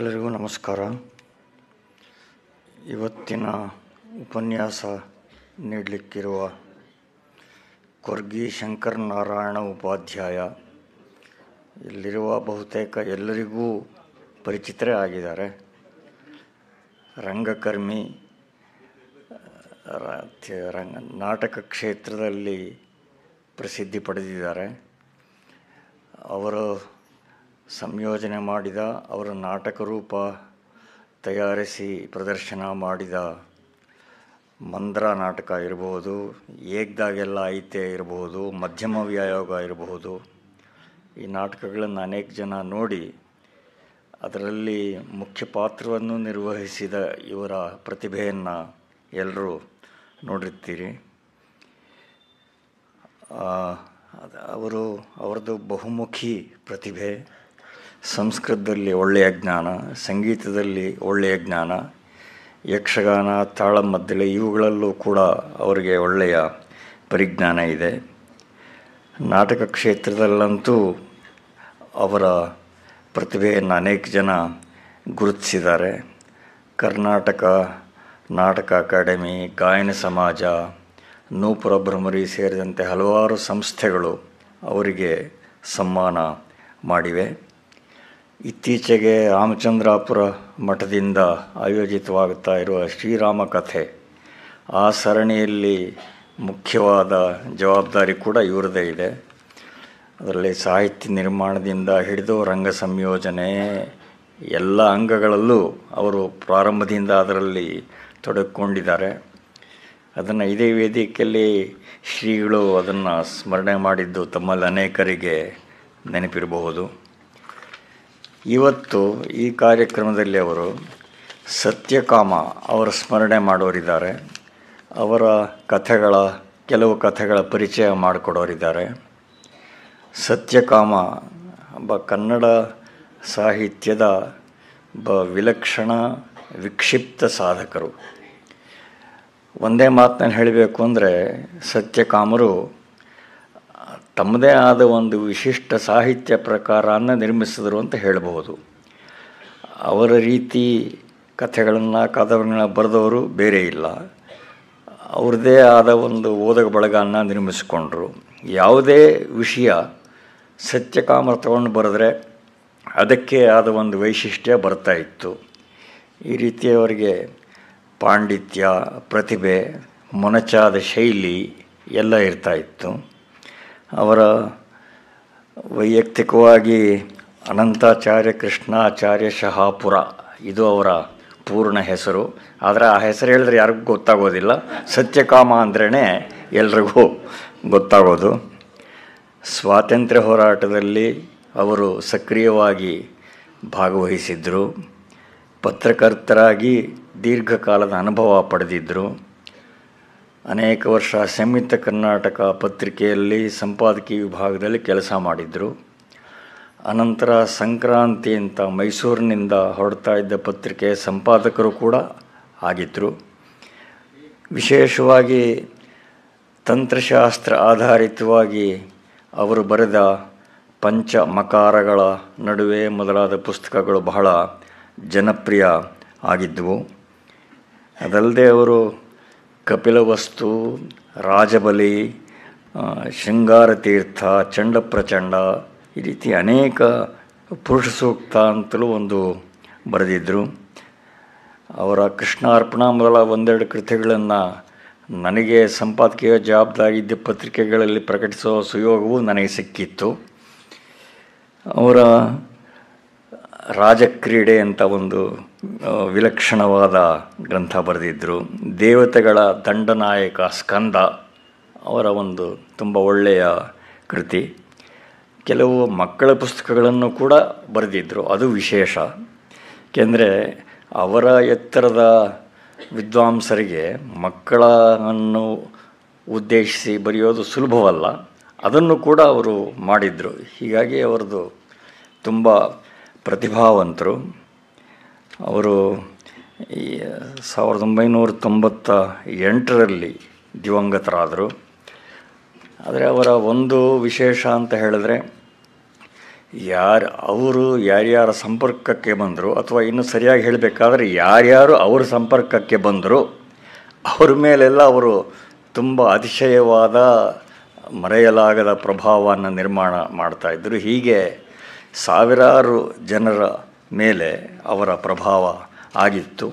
ಎಲ್ಲರಿಗೂ ನಮಸ್ಕಾರ ಇವತ್ತಿನ ಉಪನ್ಯಾಸ ನೀಡಲಿಕ್ಕಿರುವ ಕೊರ್ಗಿ ಶಂಕರ್ ನಾರಾಯಣ ಉಪಾಧ್ಯಾಯ ಇಲ್ಲಿರುವ ಬಹುತೇಕ ಎಲ್ಲರಿಗೂ ಪರಿಚಿತರೇ ಆಗಿದ್ದಾರೆ ರಂಗಕರ್ಮಿ ರಂಗ ನಾಟಕ ಕ್ಷೇತ್ರದಲ್ಲಿ ಪ್ರಸಿದ್ಧಿ ಪಡೆದಿದ್ದಾರೆ ಅವರು ಸಂಯೋಜನೆ ಮಾಡಿದ ಅವರ ನಾಟಕ ರೂಪ ತಯಾರಿಸಿ ಪ್ರದರ್ಶನ ಮಾಡಿದ ಮಂದ್ರ ನಾಟಕ ಇರಬಹುದು ಏಕ್ದಾಗೆಲ್ಲ ಐತೆ ಇರಬಹುದು ಮಧ್ಯಮ ವ್ಯಾಯೋಗ ಇರಬಹುದು ಈ ನಾಟಕಗಳನ್ನು ಅನೇಕ ಜನ ನೋಡಿ ಅದರಲ್ಲಿ ಮುಖ್ಯ ಪಾತ್ರವನ್ನು ನಿರ್ವಹಿಸಿದ ಇವರ ಪ್ರತಿಭೆಯನ್ನು ಎಲ್ಲರೂ ನೋಡಿರ್ತೀರಿ ಅವರು ಅವರದ್ದು ಬಹುಮುಖಿ ಪ್ರತಿಭೆ ಸಂಸ್ಕೃತದಲ್ಲಿ ಒಳ್ಳೆಯ ಜ್ಞಾನ ಸಂಗೀತದಲ್ಲಿ ಒಳ್ಳೆಯ ಜ್ಞಾನ ಯಕ್ಷಗಾನ ತಾಳಮದ್ದಳೆ ಇವುಗಳಲ್ಲೂ ಕೂಡ ಅವರಿಗೆ ಒಳ್ಳೆಯ ಪರಿಜ್ಞಾನ ಇದೆ ನಾಟಕ ಕ್ಷೇತ್ರದಲ್ಲಂತೂ ಅವರ ಪ್ರತಿಭೆಯನ್ನು ಅನೇಕ ಜನ ಗುರುತಿಸಿದ್ದಾರೆ ಕರ್ನಾಟಕ ನಾಟಕ ಅಕಾಡೆಮಿ ಗಾಯನ ಸಮಾಜ ನೂಪುರ ಭ್ರಮರಿ ಸೇರಿದಂತೆ ಹಲವಾರು ಸಂಸ್ಥೆಗಳು ಅವರಿಗೆ ಸಮ್ಮಾನ ಮಾಡಿವೆ ಇತ್ತೀಚೆಗೆ ರಾಮಚಂದ್ರಾಪುರ ಮಠದಿಂದ ಆಯೋಜಿತವಾಗುತ್ತಾ ಇರುವ ಶ್ರೀರಾಮ ಕಥೆ ಆ ಸರಣಿಯಲ್ಲಿ ಮುಖ್ಯವಾದ ಜವಾಬ್ದಾರಿ ಕೂಡ ಇವರದೇ ಇದೆ ಅದರಲ್ಲಿ ಸಾಹಿತ್ಯ ನಿರ್ಮಾಣದಿಂದ ಹಿಡಿದು ರಂಗ ಸಂಯೋಜನೆ ಎಲ್ಲ ಅಂಗಗಳಲ್ಲೂ ಅವರು ಪ್ರಾರಂಭದಿಂದ ಅದರಲ್ಲಿ ತೊಡಗಿಕೊಂಡಿದ್ದಾರೆ ಅದನ್ನು ಇದೇ ವೇದಿಕೆಯಲ್ಲಿ ಶ್ರೀಗಳು ಅದನ್ನು ಸ್ಮರಣೆ ಮಾಡಿದ್ದು ತಮ್ಮಲ್ಲಿ ಅನೇಕರಿಗೆ ನೆನಪಿರಬಹುದು ಇವತ್ತು ಈ ಕಾರ್ಯಕ್ರಮದಲ್ಲಿ ಅವರು ಸತ್ಯಕಾಮ ಅವರ ಸ್ಮರಣೆ ಮಾಡೋರಿದ್ದಾರೆ ಅವರ ಕಥೆಗಳ ಕೆಲವು ಕಥೆಗಳ ಪರಿಚಯ ಮಾಡಿಕೊಡೋರಿದ್ದಾರೆ ಸತ್ಯಕಾಮ ಒಬ್ಬ ಕನ್ನಡ ಸಾಹಿತ್ಯದ ಒಬ್ಬ ವಿಲಕ್ಷಣ ವಿಕ್ಷಿಪ್ತ ಸಾಧಕರು ಒಂದೇ ಮಾತನ್ನು ಹೇಳಬೇಕು ಅಂದರೆ ಸತ್ಯಕಾಮರು ತಮ್ಮದೇ ಆದ ಒಂದು ವಿಶಿಷ್ಟ ಸಾಹಿತ್ಯ ಪ್ರಕಾರವನ್ನು ನಿರ್ಮಿಸಿದರು ಅಂತ ಹೇಳಬಹುದು ಅವರ ರೀತಿ ಕಥೆಗಳನ್ನು ಕಾದಂಬರಿಗಳನ್ನ ಬರೆದವರು ಬೇರೆ ಇಲ್ಲ ಅವ್ರದ್ದೇ ಆದ ಒಂದು ಓದಗ ಬಳಗನ್ನ ನಿರ್ಮಿಸಿಕೊಂಡ್ರು ಯಾವುದೇ ವಿಷಯ ಸತ್ಯ ಕಾಮರ್ ತಗೊಂಡು ಬರೆದ್ರೆ ಅದಕ್ಕೆ ಆದ ಒಂದು ವೈಶಿಷ್ಟ್ಯ ಬರ್ತಾ ಇತ್ತು ಈ ರೀತಿಯವರಿಗೆ ಪಾಂಡಿತ್ಯ ಪ್ರತಿಭೆ ಮೊನಚಾದ ಶೈಲಿ ಎಲ್ಲ ಇರ್ತಾ ಇತ್ತು ಅವರ ವೈಯಕ್ತಿಕವಾಗಿ ಅನಂತಾಚಾರ್ಯ ಕೃಷ್ಣಾಚಾರ್ಯ ಶಹಾಪುರ ಇದು ಅವರ ಪೂರ್ಣ ಹೆಸರು ಆದರೆ ಆ ಹೆಸರು ಹೇಳಿದ್ರೆ ಯಾರಿಗೂ ಗೊತ್ತಾಗೋದಿಲ್ಲ ಸತ್ಯಕಾಮ ಅಂದ್ರೇ ಎಲ್ರಿಗೂ ಗೊತ್ತಾಗೋದು ಸ್ವಾತಂತ್ರ್ಯ ಹೋರಾಟದಲ್ಲಿ ಅವರು ಸಕ್ರಿಯವಾಗಿ ಭಾಗವಹಿಸಿದ್ದರು ಪತ್ರಕರ್ತರಾಗಿ ದೀರ್ಘಕಾಲದ ಅನುಭವ ಪಡೆದಿದ್ದರು ಅನೇಕ ವರ್ಷ ಸಂಯುಕ್ತ ಕರ್ನಾಟಕ ಪತ್ರಿಕೆಯಲ್ಲಿ ಸಂಪಾದಕೀಯ ವಿಭಾಗದಲ್ಲಿ ಕೆಲಸ ಮಾಡಿದರು ಅನಂತರ ಸಂಕ್ರಾಂತಿ ಅಂತ ಮೈಸೂರಿನಿಂದ ಹೊರಡ್ತಾ ಇದ್ದ ಪತ್ರಿಕೆ ಸಂಪಾದಕರು ಕೂಡ ಆಗಿದ್ದರು ವಿಶೇಷವಾಗಿ ತಂತ್ರಶಾಸ್ತ್ರ ಆಧಾರಿತವಾಗಿ ಅವರು ಬರೆದ ಪಂಚ ಮಕಾರಗಳ ನಡುವೆ ಮೊದಲಾದ ಪುಸ್ತಕಗಳು ಬಹಳ ಜನಪ್ರಿಯ ಆಗಿದ್ದವು ಅದಲ್ಲದೆ ಅವರು ಕಪಿಲವಸ್ತು ರಾಜಬಲಿ ಶೃಂಗಾರತೀರ್ಥ ಚಂಡಪ್ರಚಂಡ ಈ ರೀತಿ ಅನೇಕ ಪುರುಷ ಸೂಕ್ತ ಅಂತಲೂ ಒಂದು ಬರೆದಿದ್ದರು ಅವರ ಕೃಷ್ಣಾರ್ಪಣ ಮೊದಲ ಒಂದೆರಡು ಕೃತಿಗಳನ್ನು ನನಗೆ ಸಂಪಾದಕೀಯ ಜವಾಬ್ದಾರಿ ಇದ್ದ ಪತ್ರಿಕೆಗಳಲ್ಲಿ ಪ್ರಕಟಿಸುವ ಸುಯೋಗವೂ ನನಗೆ ಸಿಕ್ಕಿತ್ತು ಅವರ ರಾಜಕ್ರೀಡೆ ಅಂತ ಒಂದು ವಿಲಕ್ಷಣವಾದ ಗ್ರಂಥ ಬರೆದಿದ್ದರು ದೇವತೆಗಳ ದಂಡನಾಯಕ ಸ್ಕಂದ ಅವರ ಒಂದು ತುಂಬ ಒಳ್ಳೆಯ ಕೃತಿ ಕೆಲವು ಮಕ್ಕಳ ಪುಸ್ತಕಗಳನ್ನು ಕೂಡ ಬರೆದಿದ್ದರು ಅದು ವಿಶೇಷ ಏಕೆಂದರೆ ಅವರ ಎತ್ತರದ ವಿದ್ವಾಂಸರಿಗೆ ಮಕ್ಕಳನ್ನು ಉದ್ದೇಶಿಸಿ ಬರೆಯೋದು ಸುಲಭವಲ್ಲ ಅದನ್ನು ಕೂಡ ಅವರು ಮಾಡಿದರು ಹೀಗಾಗಿ ಅವರದು ತುಂಬ ಪ್ರತಿಭಾವಂತರು ಅವರು ಸಾವಿರದ ಒಂಬೈನೂರ ತೊಂಬತ್ತ ಎಂಟರಲ್ಲಿ ದಿವಂಗತರಾದರು ಆದರೆ ಅವರ ಒಂದು ವಿಶೇಷ ಅಂತ ಹೇಳಿದ್ರೆ ಯಾರು ಅವರು ಯಾರ್ಯಾರ ಸಂಪರ್ಕಕ್ಕೆ ಬಂದರು ಅಥವಾ ಇನ್ನೂ ಸರಿಯಾಗಿ ಹೇಳಬೇಕಾದ್ರೆ ಯಾರ್ಯಾರು ಅವರ ಸಂಪರ್ಕಕ್ಕೆ ಬಂದರು ಅವ್ರ ಮೇಲೆಲ್ಲ ಅವರು ತುಂಬ ಅತಿಶಯವಾದ ಮರೆಯಲಾಗದ ಪ್ರಭಾವವನ್ನು ನಿರ್ಮಾಣ ಮಾಡ್ತಾಯಿದ್ರು ಹೀಗೆ ಸಾವಿರಾರು ಜನರ ಮೇಲೆ ಅವರ ಪ್ರಭಾವ ಆಗಿತ್ತು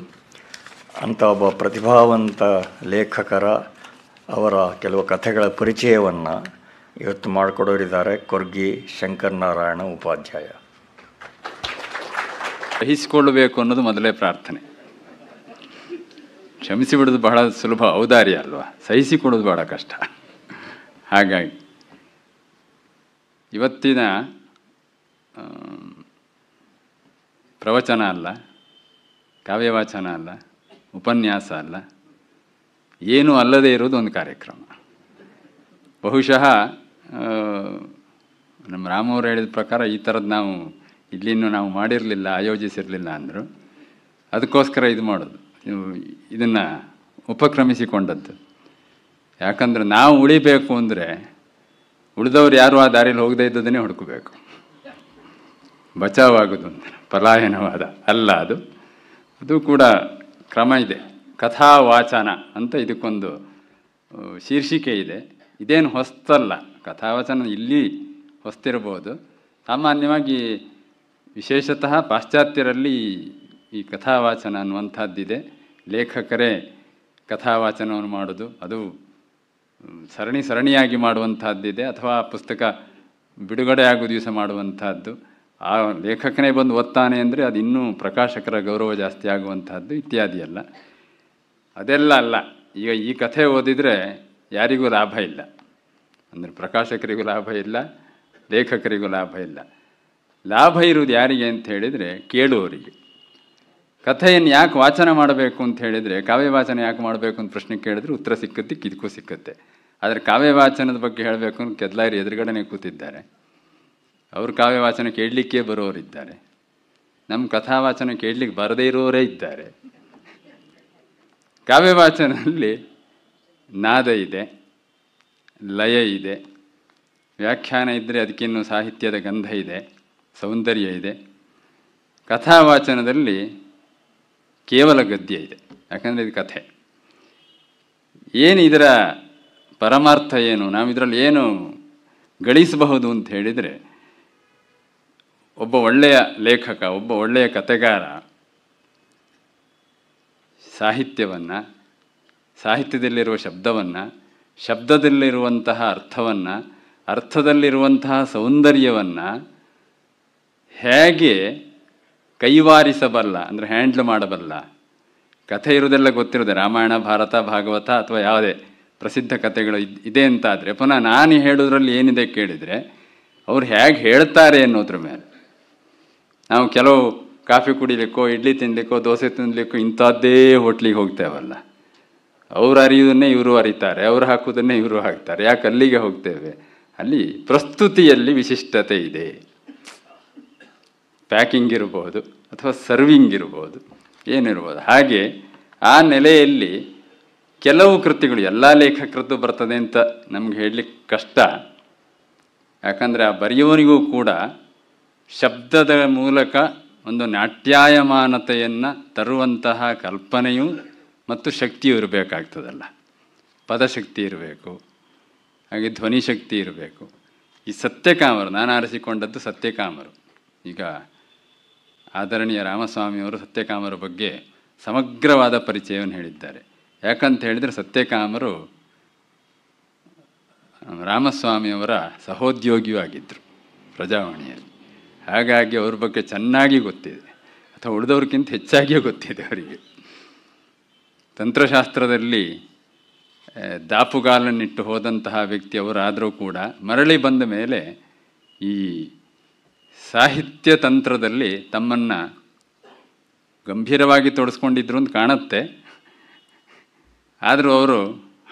ಅಂಥ ಒಬ್ಬ ಪ್ರತಿಭಾವಂತ ಲೇಖಕರ ಅವರ ಕೆಲವು ಕಥೆಗಳ ಪರಿಚಯವನ್ನು ಇವತ್ತು ಮಾಡಿಕೊಡೋರಿದ್ದಾರೆ ಕೊರ್ಗಿ ಶಂಕರನಾರಾಯಣ ಉಪಾಧ್ಯಾಯ ಸಹಿಸಿಕೊಳ್ಳಬೇಕು ಅನ್ನೋದು ಮೊದಲೇ ಪ್ರಾರ್ಥನೆ ಕ್ಷಮಿಸಿ ಬಿಡೋದು ಬಹಳ ಸುಲಭ ಔದಾರ್ಯ ಅಲ್ವಾ ಸಹಿಸಿಕೊಡೋದು ಬಹಳ ಕಷ್ಟ ಹಾಗಾಗಿ ಇವತ್ತಿನ ಪ್ರವಚನ ಅಲ್ಲ ಕಾವ್ಯವಾಚನ ಅಲ್ಲ ಉಪನ್ಯಾಸ ಅಲ್ಲ ಏನೂ ಅಲ್ಲದೇ ಇರೋದು ಒಂದು ಕಾರ್ಯಕ್ರಮ ಬಹುಶಃ ನಮ್ಮ ರಾಮವ್ರು ಹೇಳಿದ ಪ್ರಕಾರ ಈ ಥರದ್ದು ನಾವು ಇಲ್ಲಿನೂ ನಾವು ಮಾಡಿರಲಿಲ್ಲ ಆಯೋಜಿಸಿರಲಿಲ್ಲ ಅಂದರು ಅದಕ್ಕೋಸ್ಕರ ಇದು ಮಾಡೋದು ಇದನ್ನು ಉಪಕ್ರಮಿಸಿಕೊಂಡದ್ದು ಯಾಕಂದರೆ ನಾವು ಉಳಿಬೇಕು ಅಂದರೆ ಉಳಿದವ್ರು ಯಾರು ಆ ದಾರಿಯಲ್ಲಿ ಹೋಗದೇ ಇದ್ದದನ್ನೇ ಹುಡುಕಬೇಕು ಬಚಾವಾಗೋದು ಅಂತ ಪಲಾಯನವಾದ ಅಲ್ಲ ಅದು ಅದು ಕೂಡ ಕ್ರಮ ಇದೆ ಕಥಾವಾಚನ ಅಂತ ಇದಕ್ಕೊಂದು ಶೀರ್ಷಿಕೆ ಇದೆ ಇದೇನು ಹೊಸ್ತಲ್ಲ ಕಥಾವಚನ ಇಲ್ಲಿ ಹೊಸ್ತಿರ್ಬೋದು ಸಾಮಾನ್ಯವಾಗಿ ವಿಶೇಷತಃ ಪಾಶ್ಚಾತ್ಯರಲ್ಲಿ ಈ ಕಥಾವಾಚನ ಅನ್ನುವಂಥದ್ದಿದೆ ಲೇಖಕರೇ ಕಥಾವಾಚನವನ್ನು ಮಾಡೋದು ಅದು ಸರಣಿ ಸರಣಿಯಾಗಿ ಮಾಡುವಂಥದ್ದಿದೆ ಅಥವಾ ಪುಸ್ತಕ ಬಿಡುಗಡೆ ಆಗೋ ದಿವಸ ಮಾಡುವಂಥದ್ದು ಆ ಲೇಖಕನೇ ಬಂದು ಓದ್ತಾನೆ ಅಂದರೆ ಅದು ಇನ್ನೂ ಪ್ರಕಾಶಕರ ಗೌರವ ಜಾಸ್ತಿ ಆಗುವಂಥದ್ದು ಇತ್ಯಾದಿ ಅಲ್ಲ ಅದೆಲ್ಲ ಅಲ್ಲ ಈಗ ಈ ಕಥೆ ಓದಿದರೆ ಯಾರಿಗೂ ಲಾಭ ಇಲ್ಲ ಅಂದರೆ ಪ್ರಕಾಶಕರಿಗೂ ಲಾಭ ಇಲ್ಲ ಲೇಖಕರಿಗೂ ಲಾಭ ಇಲ್ಲ ಲಾಭ ಇರುವುದು ಯಾರಿಗೆ ಅಂತ ಹೇಳಿದರೆ ಕೇಳುವವರಿಗೆ ಕಥೆಯನ್ನು ಯಾಕೆ ವಾಚನ ಮಾಡಬೇಕು ಅಂತ ಹೇಳಿದರೆ ಕಾವ್ಯ ವಾಚನ ಯಾಕೆ ಮಾಡಬೇಕು ಅಂತ ಪ್ರಶ್ನೆ ಕೇಳಿದ್ರೆ ಉತ್ತರ ಸಿಕ್ಕುತ್ತೆ ಕಿದಕ್ಕೂ ಸಿಕ್ಕತ್ತೆ ಆದರೆ ಕಾವ್ಯ ವಾಚನದ ಬಗ್ಗೆ ಹೇಳಬೇಕು ಅಂತ ಕೆದ್ಲಾರಿ ಎದುರುಗಡೆನೆ ಕೂತಿದ್ದಾರೆ ಅವರು ಕಾವ್ಯವಾಚನ ಕೇಳಲಿಕ್ಕೆ ಬರೋರಿದ್ದಾರೆ ನಮ್ಮ ಕಥಾವಾಚನ ಕೇಳಲಿಕ್ಕೆ ಬರದೇ ಇರೋರೇ ಇದ್ದಾರೆ ಕಾವ್ಯವಾಚನದಲ್ಲಿ ನಾದ ಇದೆ ಲಯ ಇದೆ ವ್ಯಾಖ್ಯಾನ ಇದ್ದರೆ ಅದಕ್ಕಿನ್ನೂ ಸಾಹಿತ್ಯದ ಗಂಧ ಇದೆ ಸೌಂದರ್ಯ ಇದೆ ಕಥಾವಾಚನದಲ್ಲಿ ಕೇವಲ ಗದ್ಯ ಇದೆ ಯಾಕಂದರೆ ಇದು ಕಥೆ ಏನು ಇದರ ಪರಮಾರ್ಥ ಏನು ನಾವು ಇದರಲ್ಲಿ ಏನು ಗಳಿಸಬಹುದು ಅಂತ ಹೇಳಿದರೆ ಒಬ್ಬ ಒಳ್ಳೆಯ ಲೇಖಕ ಒಬ್ಬ ಒಳ್ಳೆಯ ಕತೆಗಾರ ಸಾಹಿತ್ಯವನ್ನು ಸಾಹಿತ್ಯದಲ್ಲಿರುವ ಶಬ್ದವನ್ನು ಶಬ್ದದಲ್ಲಿರುವಂತಹ ಅರ್ಥವನ್ನು ಅರ್ಥದಲ್ಲಿರುವಂತಹ ಸೌಂದರ್ಯವನ್ನು ಹೇಗೆ ಕೈವಾರಿಸಬಲ್ಲ ಅಂದರೆ ಹ್ಯಾಂಡ್ಲ್ ಮಾಡಬಲ್ಲ ಕಥೆ ಇರುವುದೆಲ್ಲ ಗೊತ್ತಿರೋದೆ ರಾಮಾಯಣ ಭಾರತ ಭಾಗವತ ಅಥವಾ ಯಾವುದೇ ಪ್ರಸಿದ್ಧ ಕಥೆಗಳು ಇದೆ ಅಂತಾದರೆ ಪುನಃ ನಾನು ಹೇಳೋದ್ರಲ್ಲಿ ಏನಿದೆ ಕೇಳಿದರೆ ಅವ್ರು ಹೇಗೆ ಹೇಳ್ತಾರೆ ಅನ್ನೋದ್ರ ಮೇಲೆ ನಾವು ಕೆಲವು ಕಾಫಿ ಕುಡಿಲಿಕ್ಕೋ ಇಡ್ಲಿ ತಿನ್ನಲಿಕ್ಕೋ ದೋಸೆ ತಿನ್ನಲಿಕ್ಕೋ ಇಂಥದ್ದೇ ಹೋಟ್ಲಿಗೆ ಹೋಗ್ತೇವಲ್ಲ ಅವರು ಅರಿಯೋದನ್ನೇ ಇವರು ಅರಿತಾರೆ ಅವರು ಹಾಕುವುದನ್ನೇ ಇವರು ಹಾಕ್ತಾರೆ ಯಾಕೆ ಅಲ್ಲಿಗೆ ಹೋಗ್ತೇವೆ ಅಲ್ಲಿ ಪ್ರಸ್ತುತಿಯಲ್ಲಿ ವಿಶಿಷ್ಟತೆ ಇದೆ ಪ್ಯಾಕಿಂಗ್ ಇರ್ಬೋದು ಅಥವಾ ಸರ್ವಿಂಗ್ ಇರ್ಬೋದು ಏನಿರ್ಬೋದು ಹಾಗೆ ಆ ನೆಲೆಯಲ್ಲಿ ಕೆಲವು ಕೃತಿಗಳು ಎಲ್ಲ ಲೇಖಕರದ್ದು ಬರ್ತದೆ ಅಂತ ನಮ್ಗೆ ಹೇಳಲಿಕ್ಕೆ ಕಷ್ಟ ಯಾಕಂದರೆ ಆ ಬರೆಯುವನಿಗೂ ಕೂಡ ಶಬ್ದದ ಮೂಲಕ ಒಂದು ನಾಟ್ಯಾಯಮಾನತೆಯನ್ನು ತರುವಂತಹ ಕಲ್ಪನೆಯು ಮತ್ತು ಶಕ್ತಿಯು ಇರಬೇಕಾಗ್ತದಲ್ಲ ಪದಶಕ್ತಿ ಇರಬೇಕು ಹಾಗೆ ಧ್ವನಿ ಶಕ್ತಿ ಇರಬೇಕು ಈ ಸತ್ಯಕಾಮರು ನಾನು ಆರಿಸಿಕೊಂಡದ್ದು ಸತ್ಯಕಾಮರು ಈಗ ಆದರಣೀಯ ರಾಮಸ್ವಾಮಿಯವರು ಸತ್ಯಕಾಮರ ಬಗ್ಗೆ ಸಮಗ್ರವಾದ ಪರಿಚಯವನ್ನು ಹೇಳಿದ್ದಾರೆ ಯಾಕಂತ ಹೇಳಿದರೆ ಸತ್ಯಕಾಮರು ರಾಮಸ್ವಾಮಿಯವರ ಸಹೋದ್ಯೋಗಿಯೂ ಆಗಿದ್ದರು ಪ್ರಜಾವಾಣಿಯಲ್ಲಿ ಹಾಗಾಗಿ ಅವ್ರ ಬಗ್ಗೆ ಚೆನ್ನಾಗಿ ಗೊತ್ತಿದೆ ಅಥವಾ ಉಳಿದವ್ರಿಗಿಂತ ಹೆಚ್ಚಾಗಿ ಗೊತ್ತಿದೆ ಅವರಿಗೆ ತಂತ್ರಶಾಸ್ತ್ರದಲ್ಲಿ ದಾಪುಗಾಲನ್ನಿಟ್ಟು ಹೋದಂತಹ ವ್ಯಕ್ತಿ ಅವರಾದರೂ ಕೂಡ ಮರಳಿ ಬಂದ ಮೇಲೆ ಈ ಸಾಹಿತ್ಯ ತಂತ್ರದಲ್ಲಿ ತಮ್ಮನ್ನು ಗಂಭೀರವಾಗಿ ತೊಡಸ್ಕೊಂಡಿದ್ರು ಅಂತ ಕಾಣುತ್ತೆ ಆದರೂ ಅವರು